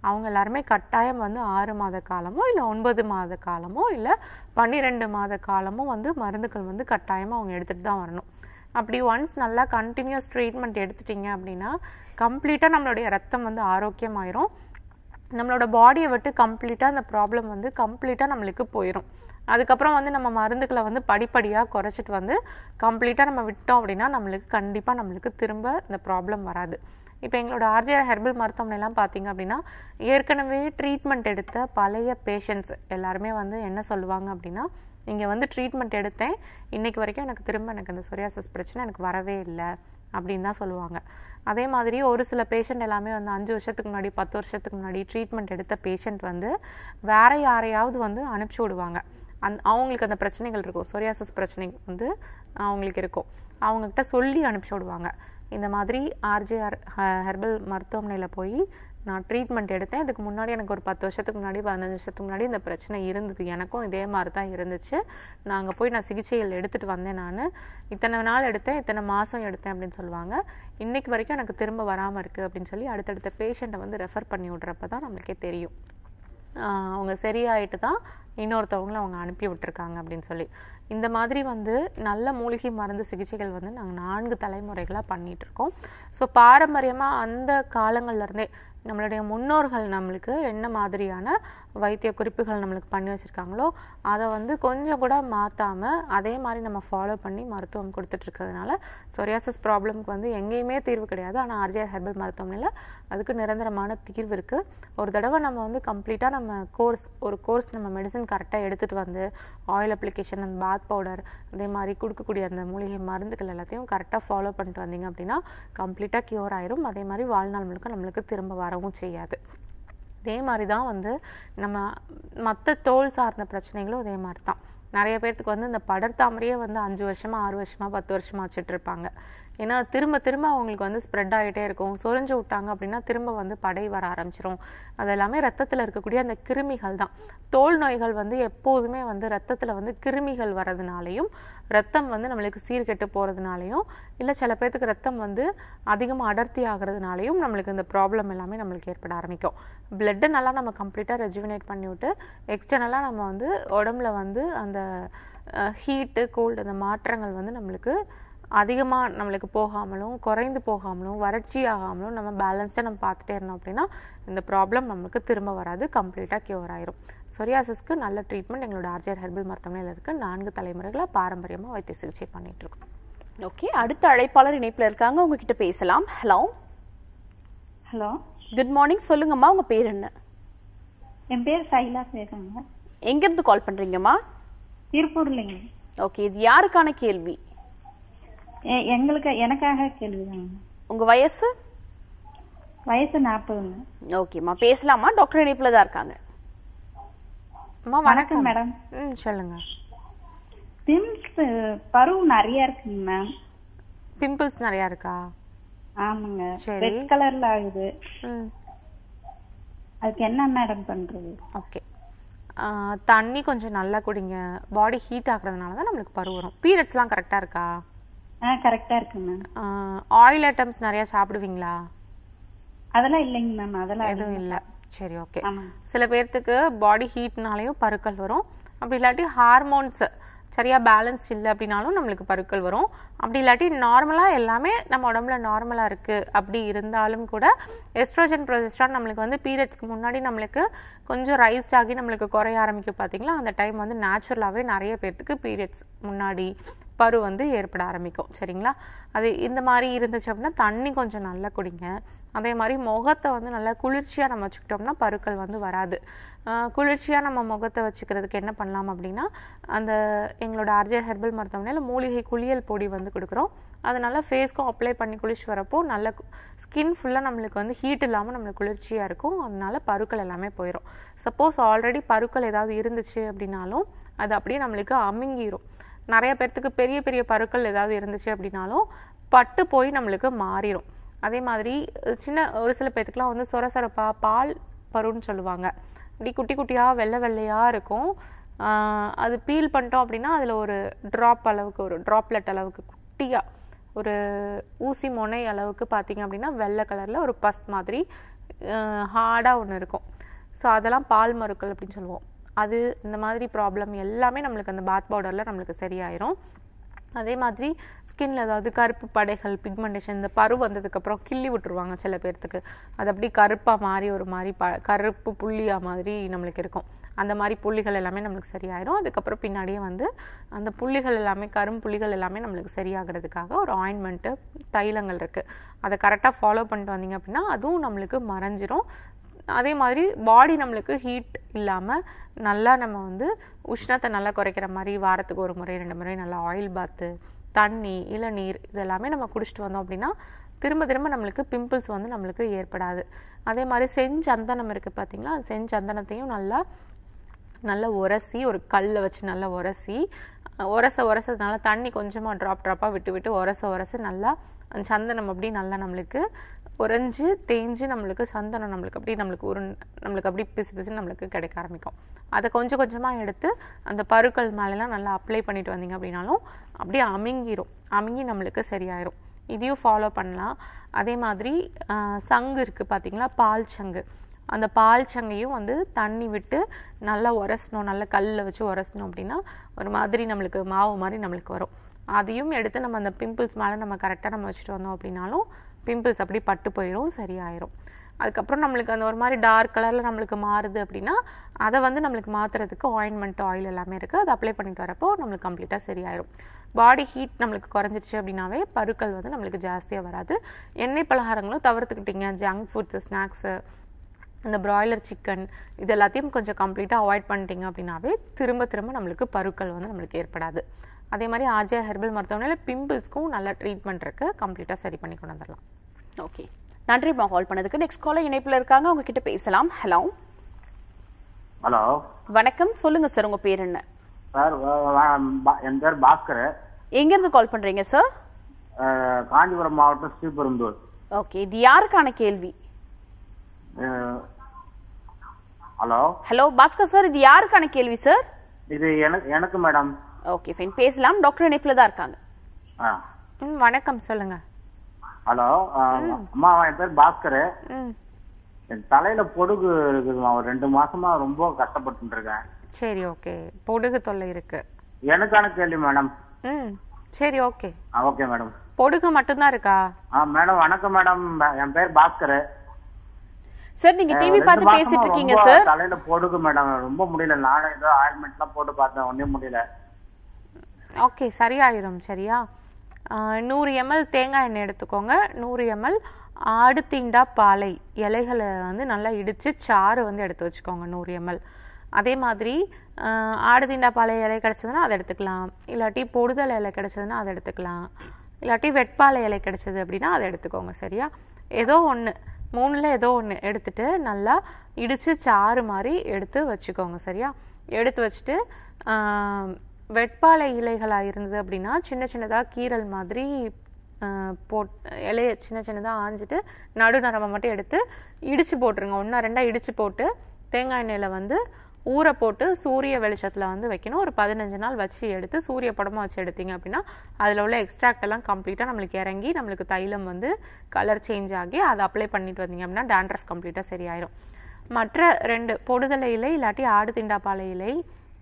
அவங்க எல்லாருமே கட்டாயம் வந்து ஆறு மாத காலமோ இல்லை ஒன்பது மாத காலமோ இல்லை பன்னிரெண்டு மாத காலமோ வந்து மருந்துகள் வந்து கட்டாயமாக அவங்க எடுத்துகிட்டு தான் வரணும் அப்படி ஒன்ஸ் நல்லா கண்டினியூஸ் ட்ரீட்மெண்ட் எடுத்துட்டிங்க அப்படின்னா கம்ப்ளீட்டாக நம்மளுடைய ரத்தம் வந்து ஆரோக்கியமாயிரும் நம்மளோட பாடியை விட்டு கம்ப்ளீட்டாக அந்த ப்ராப்ளம் வந்து கம்ப்ளீட்டாக நம்மளுக்கு போயிடும் அதுக்கப்புறம் வந்து நம்ம மருந்துகளை வந்து படிப்படியாக குறைச்சிட்டு வந்து கம்ப்ளீட்டாக நம்ம விட்டோம் அப்படின்னா நம்மளுக்கு கண்டிப்பாக நம்மளுக்கு திரும்ப இந்த ப்ராப்ளம் வராது இப்போ எங்களோட ஆர்ஜிஆர் ஹெர்பல் மருத்துவமனைலாம் பார்த்தீங்க அப்படின்னா ஏற்கனவே ட்ரீட்மெண்ட் எடுத்த பழைய பேஷண்ட்ஸ் எல்லாருமே வந்து என்ன சொல்லுவாங்க அப்படின்னா இங்கே வந்து ட்ரீட்மெண்ட் எடுத்தேன் இன்றைக்கி வரைக்கும் எனக்கு திரும்ப எனக்கு அந்த சொரியாசஸ் பிரச்சனை எனக்கு வரவே இல்லை அப்படின்னு தான் சொல்லுவாங்க அதே மாதிரி ஒரு சில பேஷண்ட் எல்லாமே வந்து அஞ்சு வருஷத்துக்கு முன்னாடி பத்து வருஷத்துக்கு முன்னாடி ட்ரீட்மெண்ட் எடுத்த பேஷண்ட் வந்து வேறு யாரையாவது வந்து அனுப்பிச்சி விடுவாங்க அந் அவங்களுக்கு அந்த பிரச்சனைகள் இருக்கும் சொரியாசஸ் பிரச்சனை வந்து அவங்களுக்கு இருக்கும் அவங்கக்கிட்ட சொல்லி அனுப்பிச்சி விடுவாங்க இந்த மாதிரி ஆர்ஜிஆர் ஹெர்பல் மருத்துவமனையில் போய் நான் ட்ரீட்மெண்ட் எடுத்தேன் இதுக்கு முன்னாடி எனக்கு ஒரு பத்து வருஷத்துக்கு முன்னாடி பதினஞ்சு வருஷத்துக்கு முன்னாடி இந்த பிரச்சனை இருந்தது எனக்கும் இதே மாதிரி தான் இருந்துச்சு நான் அங்கே போய் நான் சிகிச்சைகள் எடுத்துகிட்டு வந்தேன் நான் இத்தனை நாள் எடுத்தேன் இத்தனை மாதம் எடுத்தேன் அப்படின்னு சொல்லுவாங்க இன்றைக்கு வரைக்கும் எனக்கு திரும்ப வராமல் இருக்குது அப்படின்னு சொல்லி அடுத்தடுத்த பேஷண்ட்டை வந்து ரெஃபர் பண்ணி விட்றப்ப தான் நம்மளுக்கே தெரியும் அவங்க சரியாயிட்டு தான் இன்னொருத்தவங்களை அவங்க அனுப்பி விட்டுருக்காங்க அப்படின்னு சொல்லி இந்த மாதிரி வந்து நல்ல மூலிகை மருந்து சிகிச்சைகள் வந்து நாங்கள் நான்கு தலைமுறைகளாக பண்ணிகிட்ருக்கோம் ஸோ பாரம்பரியமாக அந்த காலங்கள்லேருந்தே நம்மளுடைய முன்னோர்கள் நம்மளுக்கு என்ன மாதிரியான வைத்திய குறிப்புகள் நம்மளுக்கு பண்ணி வச்சுருக்காங்களோ அதை வந்து கொஞ்சம் கூட மாற்றாமல் அதே மாதிரி நம்ம ஃபாலோ பண்ணி மருத்துவம் கொடுத்துட்ருக்கிறதுனால சொரியாசஸ் ப்ராப்ளம்க்கு வந்து எங்கேயுமே தீர்வு கிடையாது ஆனால் ஆர்ஜிஆர் ஹெர்பல் மருத்துவமனையில் அதுக்கு நிரந்தரமான தீர்வு இருக்குது ஒரு தடவை நம்ம வந்து கம்ப்ளீட்டாக நம்ம கோர்ஸ் ஒரு கோர்ஸ் நம்ம மெடிசன் கரெக்டாக எடுத்துகிட்டு வந்து ஆயில் அப்ளிகேஷன் அந்த பாத் பவுடர் அதே மாதிரி கொடுக்கக்கூடிய அந்த மூலிகை மருந்துகள் எல்லாத்தையும் கரெக்டாக ஃபாலோ பண்ணிட்டு வந்தீங்க அப்படின்னா கம்ப்ளீட்டாக க்யூர் ஆயிரும் அதே மாதிரி வாழ்நாள் முழுக்க நம்மளுக்கு திரும்ப வரவும் செய்யாது இதே மாதிரி தான் வந்து நம்ம மற்ற தோல் சார்ந்த பிரச்சனைகளும் இதே மாதிரி தான் நிறைய பேர்த்துக்கு வந்து இந்த படர்தாமரையே வந்து அஞ்சு வருஷமாக ஆறு வருஷமாக பத்து வருஷமாக வச்சுட்ருப்பாங்க ஏன்னா திரும்ப திரும்ப அவங்களுக்கு வந்து ஸ்ப்ரெட் ஆகிட்டே இருக்கும் சொரிஞ்சு விட்டாங்க அப்படின்னா திரும்ப வந்து படை வர ஆரம்பிச்சிரும் அது எல்லாமே ரத்தத்தில் இருக்கக்கூடிய அந்த கிருமிகள் தான் தோல் நோய்கள் வந்து எப்போதுமே வந்து ரத்தத்தில் வந்து கிருமிகள் வரதுனாலையும் ரத்தம் வந்து நம்மளுக்கு சீர்கெட்டு போகிறதுனாலையும் இல்லை சில பேர்த்துக்கு ரத்தம் வந்து அதிகமாக அடர்த்தி ஆகிறதுனாலையும் நம்மளுக்கு இந்த ப்ராப்ளம் எல்லாமே நம்மளுக்கு ஏற்பட ஆரம்பிக்கும் பிளட்டை நல்லா நம்ம கம்ப்ளீட்டாக ரெஜுவினேட் பண்ணிவிட்டு எக்ஸ்டர்னலாக நம்ம வந்து உடம்புல வந்து அந்த ஹீட்டு கோல்டு அந்த மாற்றங்கள் வந்து நம்மளுக்கு அதிகமாக நம்மளுக்கு போகாமலும் குறைந்து போகாமலும் வறட்சி ஆகாமலும் நம்ம பேலன்ஸ்டாக நம்ம பார்த்துட்டே இருந்தோம் அப்படின்னா இந்த ப்ராப்ளம் நம்மளுக்கு திரும்ப வராது கம்ப்ளீட்டாக கியூர் ஆயிரும் சொரியாசஸ்க்கு நல்ல ட்ரீட்மெண்ட் எங்களோட ஆர்ஜிஆர் ஹெர்பல் மருத்துவமனையில் இருக்குது நான்கு தலைமுறைகளாக பாரம்பரியமாக வைத்திய சிகிச்சை பண்ணிகிட்ருக்கோம் ஓகே அடுத்த அழைப்பாளர் இணைப்பில் இருக்காங்க உங்ககிட்ட பேசலாம் ஹலோ ஹலோ குட் மார்னிங் சொல்லுங்கம்மா உங்கள் பேர் என்ன என் பேர் சைலா பேசுறேங்க எங்கேருந்து கால் பண்ணுறீங்கம்மா திருப்பூர்லங்க ஓகே இது யாருக்கான கேள்வி எங்களுக்கு எனக்காக கேள்விதாங்க உங்க வயசு வயசு நாற்பதுங்க ஓகேம்மா பேசலாமா டாக்டர் இணைப்புல தான் இருக்காங்க அம்மா வணக்கம் மேடம் ம் சொல்லுங்க பிம்பிள்ஸ் பருவம் நிறைய இருக்குங்க மேம் பிம்பிள்ஸ் நிறைய இருக்கா ஆமாங்க ரெட் கலர்ல ஆகுது அதுக்கு என்ன மேடம் பண்றது ஓகே தண்ணி கொஞ்சம் நல்லா குடிங்க பாடி ஹீட் ஆகுறதுனால தான் நம்மளுக்கு பரு வரும் பீரியட்ஸ்லாம் கரெக்டாக இருக்கா ஆ கரெக்டா மேம் ஆயில் ஐட்டம்ஸ் நிறைய சாப்பிடுவீங்களா அதெல்லாம் இல்லைங்க மேம் அதெல்லாம் எதுவும் இல்லை சரி ஓகே சில பேர்த்துக்கு பாடி ஹீட்னாலையும் பருக்கள் வரும் அப்படி இல்லாட்டி ஹார்மோன்ஸ் சரியா பேலன்ஸ் இல்லை அப்படின்னாலும் நம்மளுக்கு பருக்கள் வரும் அப்படி இல்லாட்டி நார்மலாக எல்லாமே நம்ம உடம்புல நார்மலாக இருக்குது அப்படி இருந்தாலும் கூட எஸ்ட்ரோஜன் ப்ரொஜெஸ்ட்ரான் நம்மளுக்கு வந்து பீரியட்ஸ்க்கு முன்னாடி நம்மளுக்கு கொஞ்சம் ரைஸ்ட் ஆகி நம்மளுக்கு குறைய ஆரம்பிக்க பார்த்தீங்களா அந்த டைம் வந்து நேச்சுரலாகவே நிறைய பேர்த்துக்கு பீரியட்ஸ் முன்னாடி பரு வந்து ஏற்பட ஆரம்பிக்கும் சரிங்களா அது இந்த மாதிரி இருந்துச்சு அப்படின்னா தண்ணி கொஞ்சம் நல்லா குடிங்க அதே மாதிரி முகத்தை வந்து நல்லா குளிர்ச்சியாக நம்ம வச்சுக்கிட்டோம்னா பருக்கள் வந்து வராது குளிர்ச்சியாக நம்ம முகத்தை வச்சுக்கிறதுக்கு என்ன பண்ணலாம் அப்படின்னா அந்த எங்களோட ஆர்ஜே ஹெர்பல் மருத்துவமனையில் மூலிகை குளியல் பொடி வந்து கொடுக்குறோம் அதனால ஃபேஸ்க்கும் அப்ளை பண்ணி குளிச்சு வரப்போ நல்ல ஸ்கின் ஃபுல்லாக நம்மளுக்கு வந்து ஹீட் இல்லாமல் நம்மளுக்கு குளிர்ச்சியாக இருக்கும் அதனால பருக்கள் எல்லாமே போயிடும் சப்போஸ் ஆல்ரெடி பருக்கள் ஏதாவது இருந்துச்சு அப்படின்னாலும் அது அப்படியே நம்மளுக்கு அமுங்கிடும் நிறைய பேர்த்துக்கு பெரிய பெரிய பருக்கள் ஏதாவது இருந்துச்சு அப்படின்னாலும் பட்டு போய் நம்மளுக்கு மாறிடும் அதே மாதிரி சின்ன ஒரு சில பேர்த்துக்குலாம் வந்து சொர சொரப்பா பால் பருன்னு சொல்லுவாங்க இப்படி குட்டி குட்டியாக வெள்ளை வெள்ளையாக இருக்கும் அது பீல் பண்ணிட்டோம் அப்படின்னா அதில் ஒரு ட்ராப் அளவுக்கு ஒரு ட்ராப்லெட் அளவுக்கு குட்டியாக ஒரு ஊசி முனை அளவுக்கு பார்த்திங்க அப்படின்னா வெள்ளை கலரில் ஒரு பஸ் மாதிரி ஹார்டாக ஒன்று இருக்கும் ஸோ அதெல்லாம் பால் மருக்கள் அப்படின்னு சொல்லுவோம் அது இந்த மாதிரி ப்ராப்ளம் எல்லாமே நம்மளுக்கு அந்த பாத் பவுடரில் நம்மளுக்கு சரியாயிரும் அதே மாதிரி ஸ்கின்ல ஏதாவது கருப்பு படைகள் பிக்மெண்டேஷன் இந்த பரு வந்ததுக்கப்புறம் கிள்ளி விட்டுருவாங்க சில பேர்த்துக்கு அது அப்படி கருப்பாக மாதிரி ஒரு மாதிரி ப கருப்பு புள்ளியாக மாதிரி நம்மளுக்கு இருக்கும் அந்த மாதிரி புள்ளிகள் எல்லாமே நம்மளுக்கு சரியாயிரும் அதுக்கப்புறம் பின்னாடியே வந்து அந்த புள்ளிகள் எல்லாமே கரும் புள்ளிகள் எல்லாமே நம்மளுக்கு சரியாகிறதுக்காக ஒரு ஆயின்மெண்ட்டு தைலங்கள் இருக்குது அதை கரெக்டாக ஃபாலோ பண்ணிட்டு வந்தீங்க அப்படின்னா அதுவும் நம்மளுக்கு மறைஞ்சிரும் அதே மாதிரி பாடி நம்மளுக்கு ஹீட் இல்லாமல் நல்லா நம்ம வந்து உஷ்ணத்தை நல்லா குறைக்கிற மாதிரி வாரத்துக்கு ஒரு முறை ரெண்டு முறை நல்லா ஆயில் பாத்து தண்ணி இளநீர் இதெல்லாமே நம்ம குடிச்சிட்டு வந்தோம் அப்படின்னா திரும்ப திரும்ப நம்மளுக்கு பிம்பிள்ஸ் வந்து நம்மளுக்கு ஏற்படாது அதே மாதிரி செஞ்சந்தனம் இருக்குது அந்த செஞ்சந்தனத்தையும் நல்லா நல்லா உரசி ஒரு கல்லை வச்சு நல்லா உரசி உரச உரசதுனால தண்ணி கொஞ்சமாக ட்ராப் ட்ராப்பாக விட்டு விட்டு உரச உரசு நல்லா சந்தனம் அப்படி நல்லா நம்மளுக்கு உறைஞ்சு தேஞ்சு நம்மளுக்கு சந்தனம் நம்மளுக்கு அப்படி நம்மளுக்கு ஒரு நம்மளுக்கு அப்படி பிசு பிசுன்னு நம்மளுக்கு கிடைக்க ஆரம்பிக்கும் அதை கொஞ்சம் கொஞ்சமாக எடுத்து அந்த பருக்கள் மேலெலாம் நல்லா அப்ளை பண்ணிட்டு வந்தீங்க அப்படின்னாலும் அப்படியே அமுங்கிரும் அமுங்கி நம்மளுக்கு சரியாயிரும் இதையும் ஃபாலோ பண்ணலாம் அதே மாதிரி சங்கு இருக்குது பார்த்திங்களா பால் சங்கு அந்த பால் சங்கையும் வந்து தண்ணி விட்டு நல்லா உரசணும் நல்லா கல்லில் வச்சு உரசணும் அப்படின்னா ஒரு மாதிரி நம்மளுக்கு மாவு மாதிரி நம்மளுக்கு வரும் அதையும் எடுத்து நம்ம அந்த பிம்பிள்ஸ் மேலே நம்ம கரெக்டாக நம்ம வச்சுட்டு வந்தோம் அப்படின்னாலும் பிம்பிள்ஸ் அப்படி பட்டு போயிடும் சரியாயிரும் அதுக்கப்புறம் நம்மளுக்கு அந்த ஒரு மாதிரி டார்க் கலரில் நம்மளுக்கு மாறுது அப்படின்னா அதை வந்து நம்மளுக்கு மாற்றுறதுக்கு ஆயின்மெண்ட் ஆயில் எல்லாமே இருக்குது அதை அப்ளை பண்ணிட்டு வரப்போ நம்மளுக்கு கம்ப்ளீட்டாக சரியாயிடும் பாடி ஹீட் நம்மளுக்கு குறைஞ்சிச்சு அப்படின்னாவே பருக்கள் வந்து நம்மளுக்கு ஜாஸ்தியாக வராது எண்ணெய் பலகாரங்களும் தவிர்த்துக்கிட்டீங்க ஜங்க் ஃபுட்ஸு ஸ்நாக்ஸு இந்த ப்ராய்லர் சிக்கன் இது எல்லாத்தையும் கொஞ்சம் கம்ப்ளீட்டாக அவாய்ட் பண்ணிட்டீங்க அப்படின்னாவே திரும்ப திரும்ப நம்மளுக்கு பருக்கள் வந்து நம்மளுக்கு ஏற்படாது அதே மாதிரி ஆர்ஜே ஹெர்பல் மருத்துவமனையில் பிம்பிள்ஸ்க்கும் நல்ல ட்ரீட்மெண்ட் இருக்குது கம்ப்ளீட்டாக சரி பண்ணி கொண்டு வந்துடலாம் ஓகே மா கால் பண்ணதுக்கு நெக்ஸ்ட் காலை இணைப்பில் இருக்காங்க உங்ககிட்ட பேசலாம் ஹலோ ஹலோ வணக்கம் சொல்லுங்க சார் உங்க பேர் என்ன சார் என் பேர் பாஸ்கர் எங்க இருந்து கால் பண்றீங்க சார் காஞ்சிபுரம் மாவட்டம் ஸ்ரீபெரும்புதூர் ஓகே இது யாருக்கான கேள்வி ஹலோ ஹலோ பாஸ்கர் சார் இது யாருக்கான கேள்வி சார் இது எனக்கு மேடம் ஓகே ஃபைன் பேசலாம் டாக்டர் இணைப்புல தான் இருக்காங்க வணக்கம் சொல்லுங்க ஹலோ அம்மா என் பேர் பாஸ்கர் தலையில பொடுகு இருக்குதுமா ஒரு ரெண்டு மாசமா ரொம்ப கஷ்டப்பட்டு இருக்கேன் சரி ஓகே பொடுகு தொல்லை இருக்கு எனக்கான கேள்வி மேடம் சரி ஓகே ஓகே மேடம் பொடுகு மட்டும் தான் இருக்கா ஆ மேடம் வணக்கம் மேடம் என் பேர் பாஸ்கர் சார் நீங்க டிவி பார்த்து பேசிட்டு இருக்கீங்க சார் தலையில பொடுகு மேடம் ரொம்ப முடியல நானே ஏதோ ஆயில்மெண்ட்லாம் போட்டு பார்த்தேன் ஒண்ணே முடியல ஓகே சரியாயிரும் சரியா நூறு எம்எல் தேங்காய் எண்ணெய் எடுத்துக்கோங்க நூறு எம்எல் ஆடு தீண்டா பாலை இலைகளை வந்து நல்லா இடித்து சாறு வந்து எடுத்து வச்சுக்கோங்க நூறு எம்எல் அதே மாதிரி ஆடு தீண்டா பாலை இலை கிடச்சதுன்னா அதை எடுத்துக்கலாம் இல்லாட்டி பொடுதல் இலை கிடச்சதுன்னா அதை எடுத்துக்கலாம் இல்லாட்டி வெட்பாலை இலை கிடச்சது அப்படின்னா அதை எடுத்துக்கோங்க சரியா ஏதோ ஒன்று மூணில் ஏதோ ஒன்று எடுத்துட்டு நல்லா இடித்து சாறு மாதிரி எடுத்து வச்சுக்கோங்க சரியா எடுத்து வச்சுட்டு வெட்பாலை இலைகளாக இருந்தது அப்படின்னா சின்ன சின்னதாக கீரல் மாதிரி போட் இலைய சின்ன சின்னதாக ஆஞ்சிட்டு நடு நரம்பை மட்டும் எடுத்து இடித்து போட்டுருங்க ஒன்றா ரெண்டாக இடித்து போட்டு தேங்காய் எண்ணெயில் வந்து ஊற போட்டு சூரிய வெளிச்சத்தில் வந்து வைக்கணும் ஒரு பதினஞ்சு நாள் வச்சு எடுத்து சூரிய படமாக வச்சு எடுத்தீங்க அப்படின்னா அதில் உள்ள எக்ஸ்ட்ராக்ட் எல்லாம் கம்ப்ளீட்டாக நம்மளுக்கு இறங்கி நம்மளுக்கு தைலம் வந்து கலர் சேஞ்ச் ஆகி அதை அப்ளை பண்ணிட்டு வந்தீங்க அப்படின்னா டேண்ட்ரஃப் கம்ப்ளீட்டாக சரியாயிடும் மற்ற ரெண்டு பொடுதலை இலை இல்லாட்டி ஆடு திண்டாப்பாலை இலை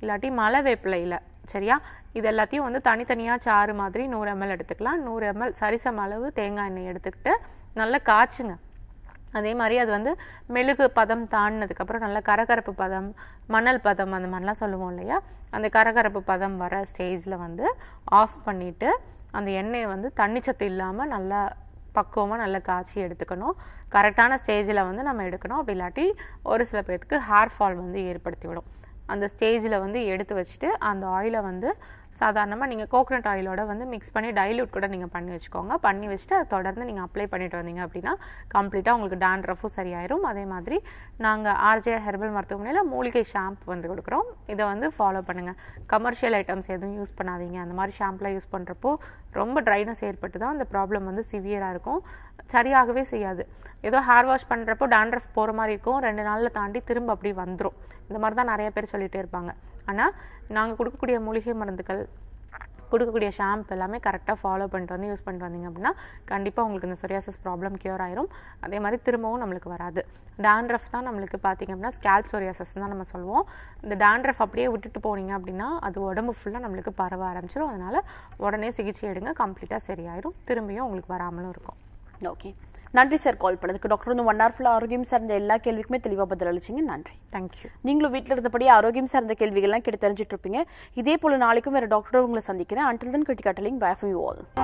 இல்லாட்டி மலை வேப்பிலையில் சரியா இது எல்லாத்தையும் வந்து தனித்தனியாக சாறு மாதிரி நூறு எம்எல் எடுத்துக்கலாம் நூறு எம்எல் சரிசம அளவு தேங்காய் எண்ணெய் எடுத்துக்கிட்டு நல்லா காய்ச்சுங்க அதே மாதிரி அது வந்து மெழுகு பதம் தாண்டினதுக்கப்புறம் நல்லா கரகரப்பு பதம் மணல் பதம் அந்த மாதிரிலாம் சொல்லுவோம் இல்லையா அந்த கரகரப்பு பதம் வர ஸ்டேஜில் வந்து ஆஃப் பண்ணிவிட்டு அந்த எண்ணெயை வந்து தண்ணி சத்து இல்லாமல் நல்லா பக்குவமாக நல்லா காய்ச்சி எடுத்துக்கணும் கரெக்டான ஸ்டேஜில் வந்து நம்ம எடுக்கணும் அப்படி இல்லாட்டி ஒரு சில பேர்த்துக்கு ஹேர் ஃபால் வந்து ஏற்படுத்தி விடும் அந்த ஸ்டேஜில் வந்து எடுத்து வச்சுட்டு அந்த ஆயிலை வந்து சாதாரணமாக நீங்கள் கோகனட் ஆயிலோட வந்து மிக்ஸ் பண்ணி டைல்யூட் கூட நீங்கள் பண்ணி வச்சுக்கோங்க பண்ணி வச்சுட்டு அதை தொடர்ந்து நீங்கள் அப்ளை பண்ணிட்டு வந்தீங்க அப்படின்னா கம்ப்ளீட்டாக உங்களுக்கு டாண்ட்ரஃபும் சரியாயிரும் அதே மாதிரி நாங்கள் ஆர்ஜே ஹெர்பல் மருத்துவமனையில் மூலிகை ஷாம்பு வந்து கொடுக்குறோம் இதை வந்து ஃபாலோ பண்ணுங்கள் கமர்ஷியல் ஐட்டம்ஸ் எதுவும் யூஸ் பண்ணாதீங்க அந்த மாதிரி ஷாம்புலாம் யூஸ் பண்ணுறப்போ ரொம்ப ட்ரைனஸ் ஏற்பட்டு தான் அந்த ப்ராப்ளம் வந்து சிவியராக இருக்கும் சரியாகவே செய்யாது ஏதோ ஹேர் வாஷ் பண்ணுறப்போ டாண்ட்ரஃப் போகிற மாதிரி இருக்கும் ரெண்டு நாளில் தாண்டி திரும்ப அப்படி வந்துடும் இந்த மாதிரி தான் நிறைய பேர் சொல்லிகிட்டே இருப்பாங்க ஆனால் நாங்கள் கொடுக்கக்கூடிய மூலிகை மருந்துகள் கொடுக்கக்கூடிய ஷாம்பு எல்லாமே கரெக்டாக ஃபாலோ பண்ணிட்டு வந்து யூஸ் பண்ணிட்டு வந்தீங்க அப்படின்னா கண்டிப்பாக உங்களுக்கு இந்த சொரியாசஸ் ப்ராப்ளம் க்யூர் ஆயிரும் அதே மாதிரி திரும்பவும் நம்மளுக்கு வராது டேண்ட்ரஃப் தான் நம்மளுக்கு பார்த்திங்க அப்படின்னா ஸ்கேல் சொரியாசஸ் தான் நம்ம சொல்லுவோம் இந்த டேண்ட்ரஃப் அப்படியே விட்டுட்டு போனீங்க அப்படின்னா அது உடம்பு ஃபுல்லாக நம்மளுக்கு பரவ ஆரம்பிச்சிடும் அதனால் உடனே சிகிச்சை எடுங்க கம்ப்ளீட்டாக சரியாயிரும் திரும்பியும் உங்களுக்கு வராமலும் இருக்கும் ஓகே நன்றி சார் கால் பண்ணதுக்கு டாக்டர் வந்து ஒன் ஹவர் ஃபுல்லாக ஆரோக்கியம் சார்ந்த எல்லா கேள்விக்குமே தெளிவாக பதில் அளிச்சிங்க நன்றி தேங்க்யூ நீங்களும் வீட்டில் இருந்தபடி ஆரோக்கியம் சார்ந்த கேள்விகள்லாம் கிட்ட தெரிஞ்சுட்டு இருப்பீங்க இதே போல் நாளைக்கும் வேறு டாக்டர் உங்களை சந்திக்கிறேன் அன்டில் தன் கிரிட்டிகாட்டலிங் கட்டலிங் ஃப்ரம் யூ ஆல்